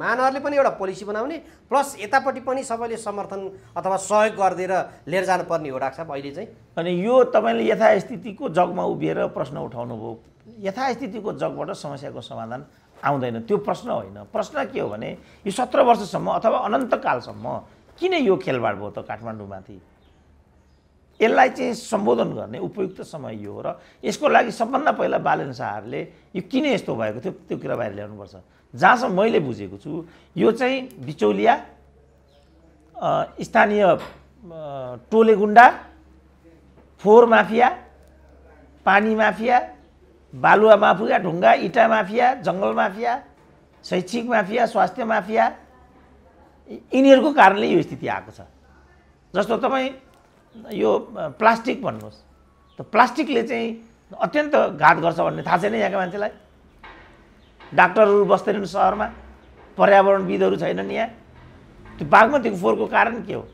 मानवहरूले पनि एउटा पोलिसी बनाउने प्लस यतापट्टि पनि सबैले समर्थन अथवा सहयोग गरिदिएर लिएर जानुपर्ने हो डाक्टर साहब अहिले चाहिँ अनि यो तपाईँले यथास्थितिको जगमा उभिएर प्रश्न उठाउनुभयो यथास्थितिको जगबाट समस्याको समाधान आउँदैन त्यो प्रश्न होइन प्रश्न के हो भने यो सत्र वर्षसम्म अथवा अनन्तकालसम्म किन यो खेलबाड भयो त काठमाडौँमाथि यसलाई चाहिँ सम्बोधन गर्ने उपयुक्त समय यो हो र यसको लागि सबभन्दा पहिला बालन शाहहरूले यो किन यस्तो भएको थियो त्यो कुरा बाहिर ल्याउनुपर्छ जहाँसम्म मैले बुझेको छु यो चाहिँ बिचौलिया स्थानीय टोलेगुन्डा फोहोर माफिया पानी माफिया बालुवा माफिया ढुङ्गा इँटा माफिया जङ्गल माफिया शैक्षिक माफिया स्वास्थ्य माफिया यिनीहरूको कारणले यो स्थिति आएको छ जस्तो तपाईँ यो प्लास्टिक भन्नुहोस् त प्लास्टिकले चाहिँ अत्यन्त घात गर्छ भन्ने थाहा छैन यहाँका मान्छेलाई डाक्टरहरू बस्दैनन् सहरमा पर्यावरणविदहरू छैनन् यहाँ त्यो बागमतीको फोहोरको कारण के हो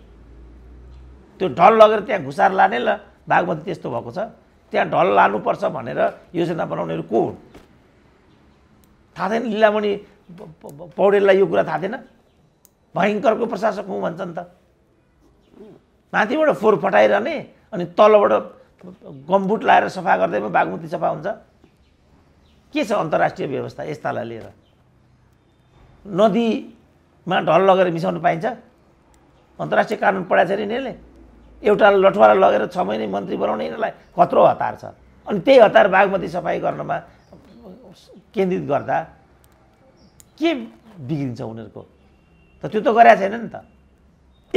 त्यो ढल लगेर त्यहाँ घुसार लाने ल बागमती त्यस्तो भएको छ त्यहाँ ढल लानुपर्छ भनेर योजना बनाउनेहरू को हुन् थाहा थिएन लिलामणि पौडेललाई यो कुरा थाहा थिएन भयङ्करको प्रशासक हुँ भन्छन् त माथिबाट फोहोर फटाइरहने अनि तलबाट गम्बुट लाएर सफा गर्दैमा बागमती सफा हुन्छ के छ अन्तर्राष्ट्रिय व्यवस्था यस्तालाई लिएर नदीमा ढल लगेर मिसाउनु पाइन्छ अन्तर्राष्ट्रिय कानुन पढाएको छ नि यिनीहरूले एउटा लठवारा लगेर छ महिने मन्त्री बनाउने यिनीहरूलाई कत्रो हतार छ अनि त्यही हतार बागमती सफाइ गर्नमा केन्द्रित गर्दा के बिग्रिन्छ उनीहरूको त त्यो त गरेका छैन नि त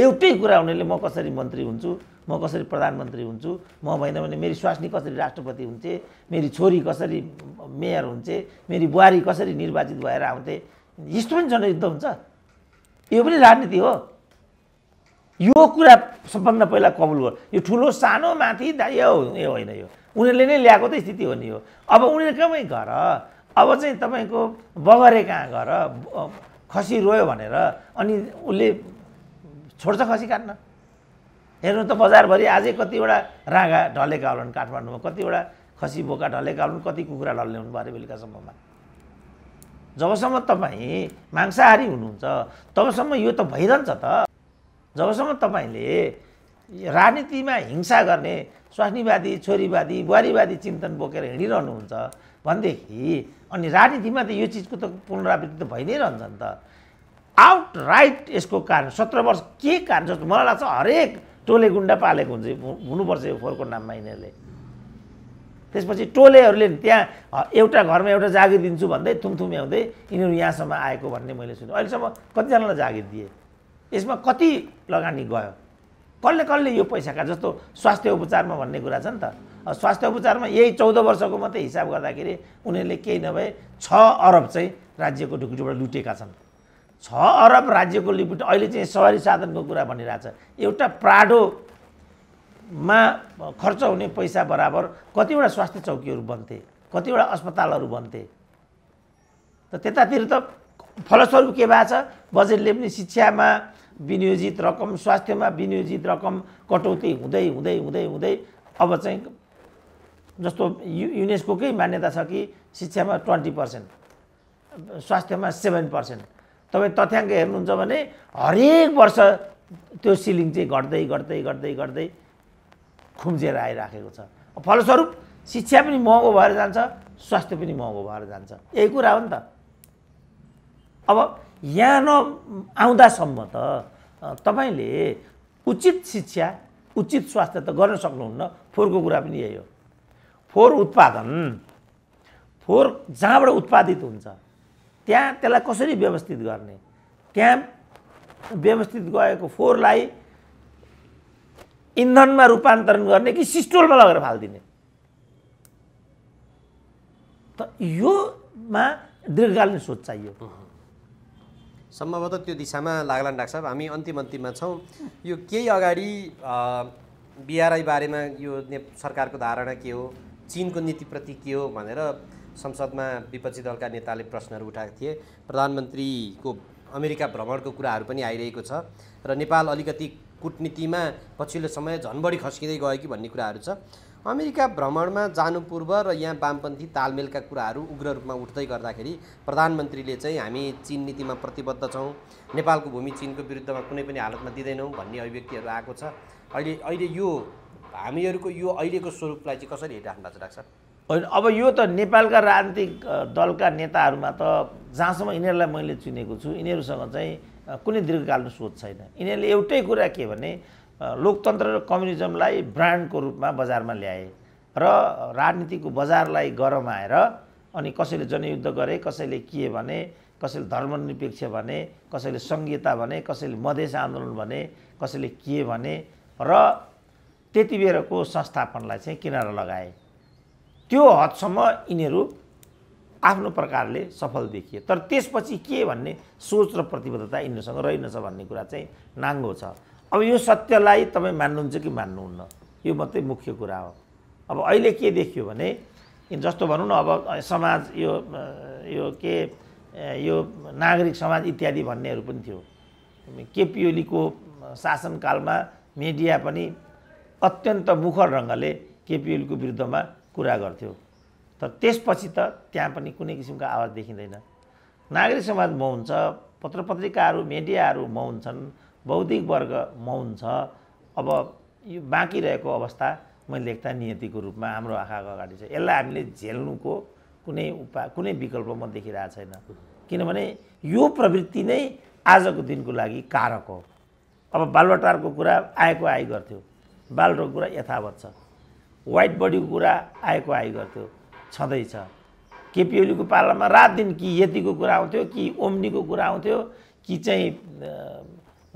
एउटै कुरा उनीहरूले म कसरी मन्त्री हुन्छु म कसरी प्रधानमन्त्री हुन्छु म भएन भने मेरी स्वास्नी कसरी राष्ट्रपति हुन्थे मेरी छोरी कसरी मेयर हुन्थे मेरी बुहारी कसरी निर्वाचित भएर आउँथे यस्तो पनि जनयुद्ध हुन्छ यो पनि राजनीति हो यो कुरा सबभन्दा पहिला कबुल गर यो ठुलो सानो माथि दाइ यो होइन यो उनीहरूले नै ल्याएको त स्थिति हो नि यो अब उनीहरूकै गर अब चाहिँ तपाईँको बगरे कहाँ घर खसी रोयो भनेर अनि उसले छोड्छ खसी काट्न हेर्नु त बजारभरि आजै कतिवटा राँगा ढलेका होलान् काठमाडौँमा कतिवटा खसी बोका ढलेका होलान् कति कुखुरा ढल्ल्याउनु भयो अरे बेलुकासम्ममा जबसम्म तपाईँ मांसाहारी हुनुहुन्छ तबसम्म यो त भइरहन्छ त जबसम्म तपाईँले राजनीतिमा हिंसा गर्ने स्वास्नीवादी छोरीवादी बुहारीवादी चिन्तन बोकेर हिँडिरहनुहुन्छ भनेदेखि अनि राजनीतिमा त यो चिजको त पुनरावृत्ति त भइ नै रहन्छ नि त आउट राइट यसको कारण सत्र वर्ष के कारण जस्तो मलाई लाग्छ हरेक टोले गुन्डा पालेको हुन्छ हुनुपर्छ यो फोहोरको नाममा यिनीहरूले त्यसपछि टोलेहरूले त्यहाँ एउटा घरमा एउटा जागिर दिन्छु भन्दै थुमथुम्याउँदै यिनीहरू यहाँसम्म आएको भन्ने मैले सुने अहिलेसम्म कतिजनालाई जागिर दिएँ यसमा कति लगानी गयो कसले कसले यो पैसाका जस्तो स्वास्थ्य उपचारमा भन्ने कुरा छ नि त स्वास्थ्य उपचारमा यही चौध वर्षको मात्रै हिसाब गर्दाखेरि उनीहरूले केही नभए छ अरब चाहिँ राज्यको ढुकुटीबाट लुटेका छन् छ अरब राज्यको लिपुट अहिले चाहिँ सवारी साधनको कुरा भनिरहेछ एउटा प्राडोमा खर्च हुने पैसा बराबर कतिवटा स्वास्थ्य चौकीहरू बन्थे कतिवटा अस्पतालहरू बन्थे त त्यतातिर त फलस्वरूप के भएको छ बजेटले पनि शिक्षामा विनियोजित रकम स्वास्थ्यमा विनियोजित रकम कटौती हुँदै हुँदै हुँदै हुँदै अब चाहिँ जस्तो यु युनेस्कोकै मान्यता छ कि शिक्षामा ट्वेन्टी पर्सेन्ट स्वास्थ्यमा सेभेन पर्सेन्ट तपाईँ तथ्याङ्क हेर्नुहुन्छ भने हरेक वर्ष त्यो सिलिङ चाहिँ घट्दै घट्दै घट्दै घट्दै खुम्जेर आइराखेको छ फलस्वरूप शिक्षा पनि महँगो भएर जान्छ स्वास्थ्य पनि महँगो भएर जान्छ यही कुरा हो नि त अब यहाँ न आउँदासम्म त तपाईँले उचित शिक्षा उचित स्वास्थ्य त गर्न सक्नुहुन्न फोहोरको कुरा पनि यही हो फोहोर उत्पादन फोहोर जहाँबाट उत्पादित हुन्छ त्यहाँ त्यसलाई कसरी व्यवस्थित गर्ने त्यहाँ व्यवस्थित गएको फोहोरलाई इन्धनमा रूपान्तरण गर्ने कि सिस्टोलमा लगेर फालिदिने त योमा दीर्घकालीन सोच चाहियो सम्भवतः त्यो दिशामा लाग्ला डाक्टर साहब हामी अन्तिम अन्तिममा छौँ यो केही अगाडि बिआरआई बारेमा यो ने सरकारको धारणा के हो चिनको नीतिप्रति के हो भनेर संसदमा विपक्षी दलका नेताले प्रश्नहरू उठाएको थिए प्रधानमन्त्रीको अमेरिका भ्रमणको कुराहरू पनि आइरहेको छ र नेपाल अलिकति कुटनीतिमा पछिल्लो समय झन् बढी खस्किँदै गयो कि भन्ने कुराहरू छ अमेरिका भ्रमणमा जानु पूर्व र यहाँ वामपन्थी तालमेलका कुराहरू उग्र रूपमा उठ्दै गर्दाखेरि प्रधानमन्त्रीले चाहिँ हामी चिन नीतिमा प्रतिबद्ध छौँ नेपालको भूमि चिनको विरुद्धमा कुनै पनि हालतमा दिँदैनौँ भन्ने अभिव्यक्तिहरू आएको छ अहिले अहिले यो हामीहरूको यो अहिलेको स्वरूपलाई चाहिँ कसरी हेरिराख्नु भएको छ होइन अब यो त नेपालका राजनीतिक दलका नेताहरूमा त जहाँसम्म यिनीहरूलाई मैले चिनेको छु यिनीहरूसँग चाहिँ कुनै दीर्घकालीन सोच छैन यिनीहरूले एउटै कुरा के भने लोकतन्त्र र कम्युनिजमलाई ब्रान्डको रूपमा बजारमा ल्याए र राजनीतिको बजारलाई गरमाएर अनि कसैले जनयुद्ध गरे कसैले के भने कसैले धर्मनिरपेक्ष भने कसैले सङ्घीयता भने कसैले मधेस आन्दोलन भने कसैले के भने र त्यति बेरको संस्थापनलाई चाहिँ किनारा लगाए त्यो हदसम्म यिनीहरू आफ्नो प्रकारले सफल देखिए तर त्यसपछि के भन्ने सोच र प्रतिबद्धता यिनीहरूसँग रहेनछ भन्ने कुरा चाहिँ नाङ्गो छ अब यो सत्यलाई तपाईँ मान्नुहुन्छ कि मान्नुहुन्न यो मात्रै मुख्य कुरा हो अब अहिले के देखियो भने जस्तो भनौँ न अब समाज यो यो के यो नागरिक समाज इत्यादि भन्नेहरू पनि थियो केपी ओलीको शासनकालमा मिडिया पनि अत्यन्त मुखर ढङ्गले केपी ओलीको विरुद्धमा कुरा गर्थ्यो तर त्यसपछि त त्यहाँ पनि कुनै किसिमको आवाज देखिँदैन नागरिक समाज मौन छ पत्र पत्रिकाहरू मिडियाहरू मौन छन् बौद्धिक वर्ग मौन छ अब यो बाँकी रहेको अवस्था मैले लेख्दा नियतिको रूपमा हाम्रो आँखाको अगाडि छ यसलाई हामीले झेल्नुको कुनै उपाय कुनै विकल्प म देखिरहेको छैन किनभने यो प्रवृत्ति नै आजको दिनको लागि कारक हो अब बालवाटारको कुरा आएको आइ गर्थ्यो बालरोगको कुरा यथावत छ वाइट बडीको कुरा आएको आइ गर्थ्यो छँदैछ केपी ओलीको पालामा रात दिन कि यतिको कुरा आउँथ्यो कि ओम्नीको कुरा आउँथ्यो कि चाहिँ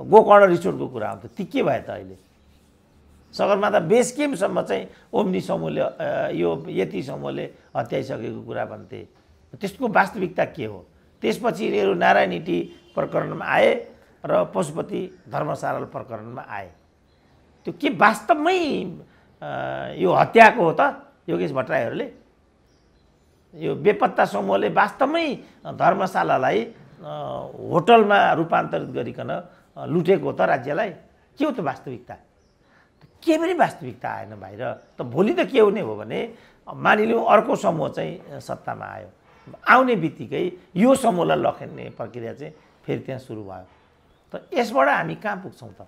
गोकर्ण रिसोर्टको कुरा आउँथ्यो ती के भयो त अहिले सगरमाथा बेस क्याम्पसम्म चाहिँ ओम्नी समूहले यो यति समूहले हत्याइसकेको कुरा भन्थे त्यसको वास्तविकता के हो त्यसपछि यिनीहरू नारायणीटी प्रकरणमा आए र पशुपति धर्मशाला प्रकरणमा आए त्यो के वास्तवमै यो हत्याको हो त योगेश भट्टराईहरूले यो बेपत्ता समूहले वास्तवमै धर्मशालालाई होटलमा रूपान्तरित गरिकन लुटेको त राज्यलाई के हो त वास्तविकता के पनि वास्तविकता आएन बाहिर त भोलि त के हुने हो भने मानिलिउँ अर्को समूह चाहिँ सत्तामा आयो आउने बित्तिकै यो समूहलाई लखेन्ने प्रक्रिया चाहिँ फेरि त्यहाँ सुरु भयो त यसबाट हामी कहाँ पुग्छौँ त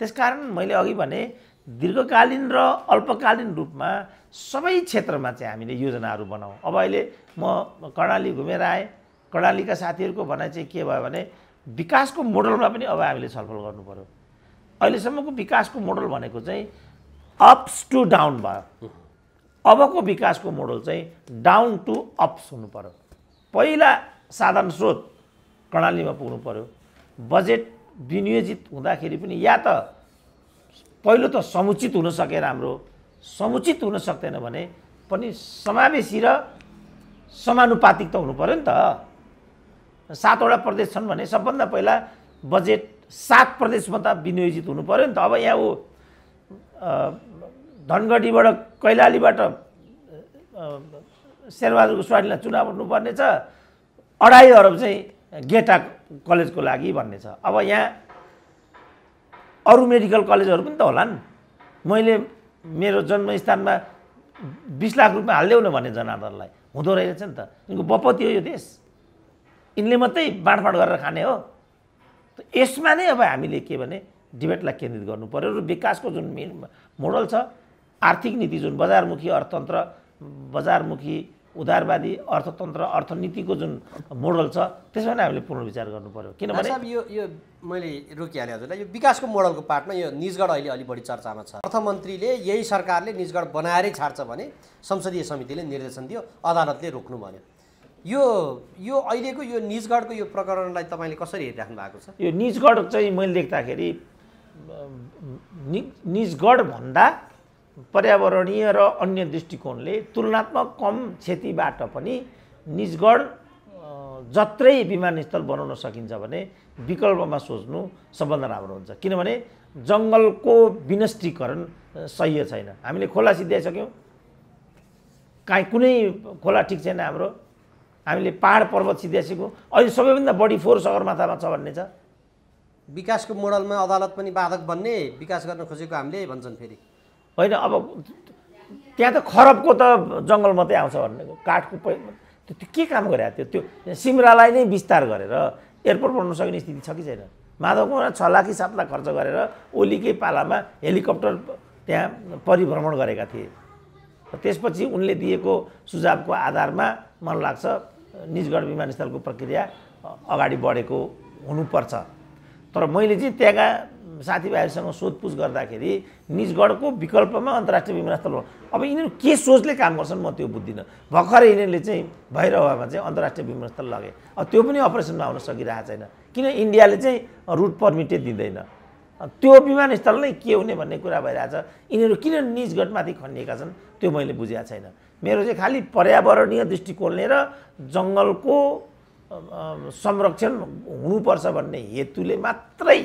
त्यसकारण मैले अघि भने दीर्घकालीन र अल्पकालीन रूपमा सबै क्षेत्रमा चाहिँ हामीले योजनाहरू बनाऊँ अब अहिले म कर्णाली घुमेर आएँ कर्णालीका साथीहरूको भनाइ चाहिँ के भयो भने विकासको मोडलमा पनि अब हामीले छलफल गर्नु पऱ्यो अहिलेसम्मको विकासको मोडल भनेको चाहिँ अप्स टु डाउन भयो अबको विकासको मोडल चाहिँ डाउन टु अप्स हुनु पऱ्यो पहिला साधन स्रोत प्रणालीमा पुग्नु पऱ्यो बजेट विनियोजित हुँदाखेरि पनि या त पहिलो त समुचित हुन सके राम्रो समुचित हुन सक्दैन भने पनि समावेशी र समानुपातिक त हुनु पऱ्यो नि त सातवटा प्रदेश छन् भने सबभन्दा पहिला बजेट सात प्रदेशमा त विनियोजित हुनु पऱ्यो नि त अब यहाँ ऊ धनगढीबाट कैलालीबाट शेरबहादुर गोस्वामीलाई चुनाव उठ्नुपर्ने छ अढाई अरब चाहिँ गेटा कलेजको लागि भन्ने छ अब यहाँ अरू मेडिकल कलेजहरू पनि त होला नि मैले मेरो जन्मस्थानमा बिस लाख रुपियाँ हालिदेऊ न भन्ने जनादरलाई हुँदो रहेछ नि त यिनको बपति हो यो देश यिनले मात्रै बाँडफाँड गरेर खाने हो यसमा नै अब हामीले के भने डिबेटलाई केन्द्रित गर्नु पऱ्यो र विकासको जुन मेन मोडल छ आर्थिक नीति जुन बजारमुखी अर्थतन्त्र बजारमुखी उदारवादी अर्थतन्त्र अर्थनीतिको जुन मोडल छ त्यसमा नै हामीले पुनर्विचार गर्नु पऱ्यो किनभने यो यो मैले रोकिहालेँ हजुरलाई यो विकासको मोडलको पार्टमा यो निजगढ अहिले अलि बढी चर्चामा छ अर्थमन्त्रीले यही सरकारले निजगढ बनाएरै छाड्छ भने संसदीय समितिले निर्देशन दियो अदालतले रोक्नु भन्यो यो यो अहिलेको यो निजगढको यो प्रकरणलाई तपाईँले कसरी हेरिराख्नु भएको छ यो निजगढ चाहिँ मैले देख्दाखेरि नि भन्दा पर्यावरणीय र अन्य दृष्टिकोणले तुलनात्मक कम क्षतिबाट पनि निजगढ जत्रै विमानस्थल बनाउन सकिन्छ भने विकल्पमा सोच्नु सबभन्दा राम्रो हुन्छ किनभने जङ्गलको विनष्टीकरण सह्य छैन हामीले खोला सिद्ध्याइसक्यौँ काहीँ कुनै खोला ठिक छैन हाम्रो हामीले पाहाड पर्वत सिध्यासीको अहिले सबैभन्दा बढी फोहोर सगरमाथामा छ भन्ने छ विकासको मोडलमा अदालत पनि बाधक बन्ने विकास गर्न खोजेको हामीले भन्छन् फेरि होइन अब त्यहाँ त खरबको त जङ्गल मात्रै आउँछ भन्नेको काठको त्यो के काम गरे त्यो त्यो सिमरालाई नै विस्तार गरेर एयरपोर्ट बनाउन सकिने स्थिति छ कि छैन माधवमा छ लाख कि सात लाख खर्च गरेर ओलीकै पालामा हेलिकप्टर त्यहाँ परिभ्रमण गरेका थिए त्यसपछि उनले दिएको सुझावको आधारमा मलाई लाग्छ निजगढ विमानस्थलको प्रक्रिया अगाडि बढेको हुनुपर्छ तर मैले चाहिँ त्यहाँका साथीभाइहरूसँग सोधपुछ गर्दाखेरि निजगढको विकल्पमा अन्तर्राष्ट्रिय विमानस्थल अब यिनीहरू के सोचले काम गर्छन् म त्यो बुझ्दिनँ भर्खरै यिनीहरूले चाहिँ भैरवामा चाहिँ अन्तर्राष्ट्रिय विमानस्थल लगे अब त्यो पनि अपरेसनमा आउन सकिरहेको छैन किन इन्डियाले चाहिँ रुट पर्मिटै दिँदैन त्यो विमानस्थल नै के हुने भन्ने कुरा भइरहेछ यिनीहरू किन निजगढमाथि खनिएका छन् त्यो मैले बुझेको छैन मेरो चाहिँ खालि पर्यावरणीय दृष्टिकोणले र जङ्गलको संरक्षण हुनुपर्छ भन्ने हेतुले मात्रै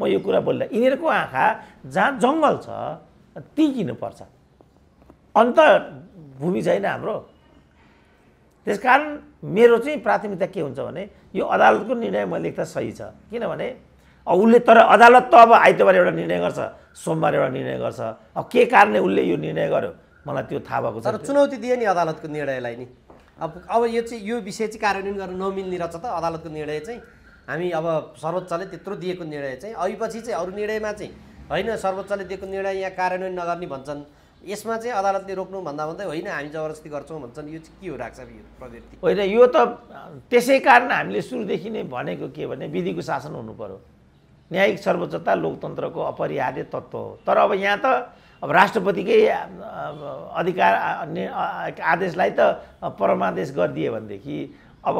म यो कुरा बोल्दा यिनीहरूको आँखा जहाँ जङ्गल छ ती किन्नुपर्छ अन्त भूमि छैन हाम्रो त्यस कारण मेरो चाहिँ प्राथमिकता के हुन्छ भने यो अदालतको निर्णय मैले लेख्दा सही छ किनभने अब उसले तर अदालत त अब आइतबार एउटा निर्णय गर्छ सोमबार एउटा निर्णय गर्छ अब के कारणले उसले यो निर्णय गर्यो मलाई त्यो थाहा भएको छ तर चुनौती दिए नि अदालतको निर्णयलाई नि अब अब यो चाहिँ यो विषय चाहिँ कार्यान्वयन गर्न नमिल्ने रहेछ त अदालतको निर्णय चाहिँ हामी अब सर्वोच्चले त्यत्रो दिएको निर्णय चाहिँ अहिपछि चाहिँ अरू निर्णयमा चाहिँ होइन सर्वोच्चले दिएको निर्णय यहाँ कार्यान्वयन नगर्ने भन्छन् यसमा चाहिँ अदालतले रोक्नु भन्दा भन्दै होइन हामी जबरजस्ती गर्छौँ भन्छन् यो चाहिँ के हो राख्छ यो प्रवृत्ति होइन यो त त्यसै कारण हामीले सुरुदेखि नै भनेको के भने विधिको शासन हुनु पऱ्यो न्यायिक सर्वोच्चता लोकतन्त्रको अपरिहार्य तत्त्व हो तर अब यहाँ त अब राष्ट्रपतिकै अधिकार आदेशलाई त परमादेश गरिदिए भनेदेखि अब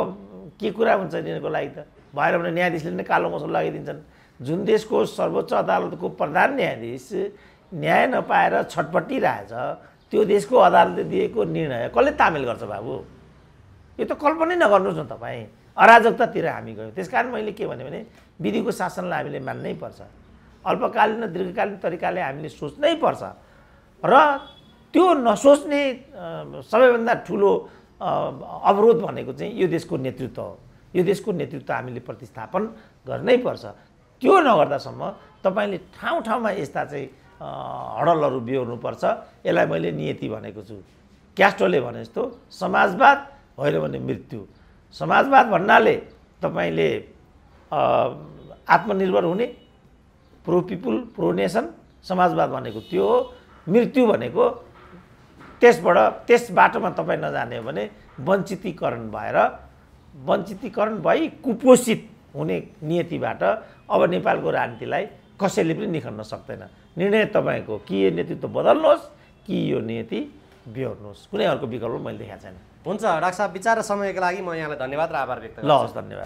के कुरा हुन्छ यिनीहरूको लागि त भएर भने न्यायाधीशले नै कालो मसल लगाइदिन्छन् जुन देशको सर्वोच्च अदालतको प्रधान न्यायाधीश न्याय नपाएर छटपटिरहेछ त्यो देशको अदालतले दिएको निर्णय कसले तामेल गर्छ बाबु यो त कल्पनै नगर्नुहोस् न तपाईँ अराजकतातिर हामी गयौँ त्यस कारण मैले के भने विधिको शासनलाई हामीले मान्नै पर्छ अल्पकालीन र दीर्घकालीन तरिकाले हामीले सोच्नै पर्छ र त्यो नसोच्ने सबैभन्दा ठुलो अवरोध भनेको चाहिँ यो देशको नेतृत्व हो यो देशको नेतृत्व हामीले प्रतिस्थापन गर्नै पर्छ त्यो नगर्दासम्म तपाईँले ठाउँ ठाउँमा यस्ता चाहिँ हडलहरू बिहोर्नुपर्छ यसलाई मैले नियति भनेको छु क्यास्टोले भने जस्तो समाजवाद होइन भने मृत्यु समाजवाद भन्नाले तपाईँले आत्मनिर्भर हुने प्रो पिपुल प्रो नेसन समाजवाद भनेको त्यो हो मृत्यु भनेको त्यसबाट त्यस बाटोमा तपाईँ नजाने हो भने वञ्चितीकरण भएर वञ्चितीकरण भई कुपोषित हुने नियतिबाट अब नेपालको राजनीतिलाई कसैले पनि निखन्न सक्दैन निर्णय तपाईँको कि यो नेतृत्व बदल्नुहोस् कि यो नीति बिहोर्नुहोस् कुनै अर्को विकल्प मैले देखाएको छैन हुन्छ डाक्टर साहब विचार र समयको लागि म यहाँलाई धन्यवाद र आभार व्यक्त ल हस् धन्यवाद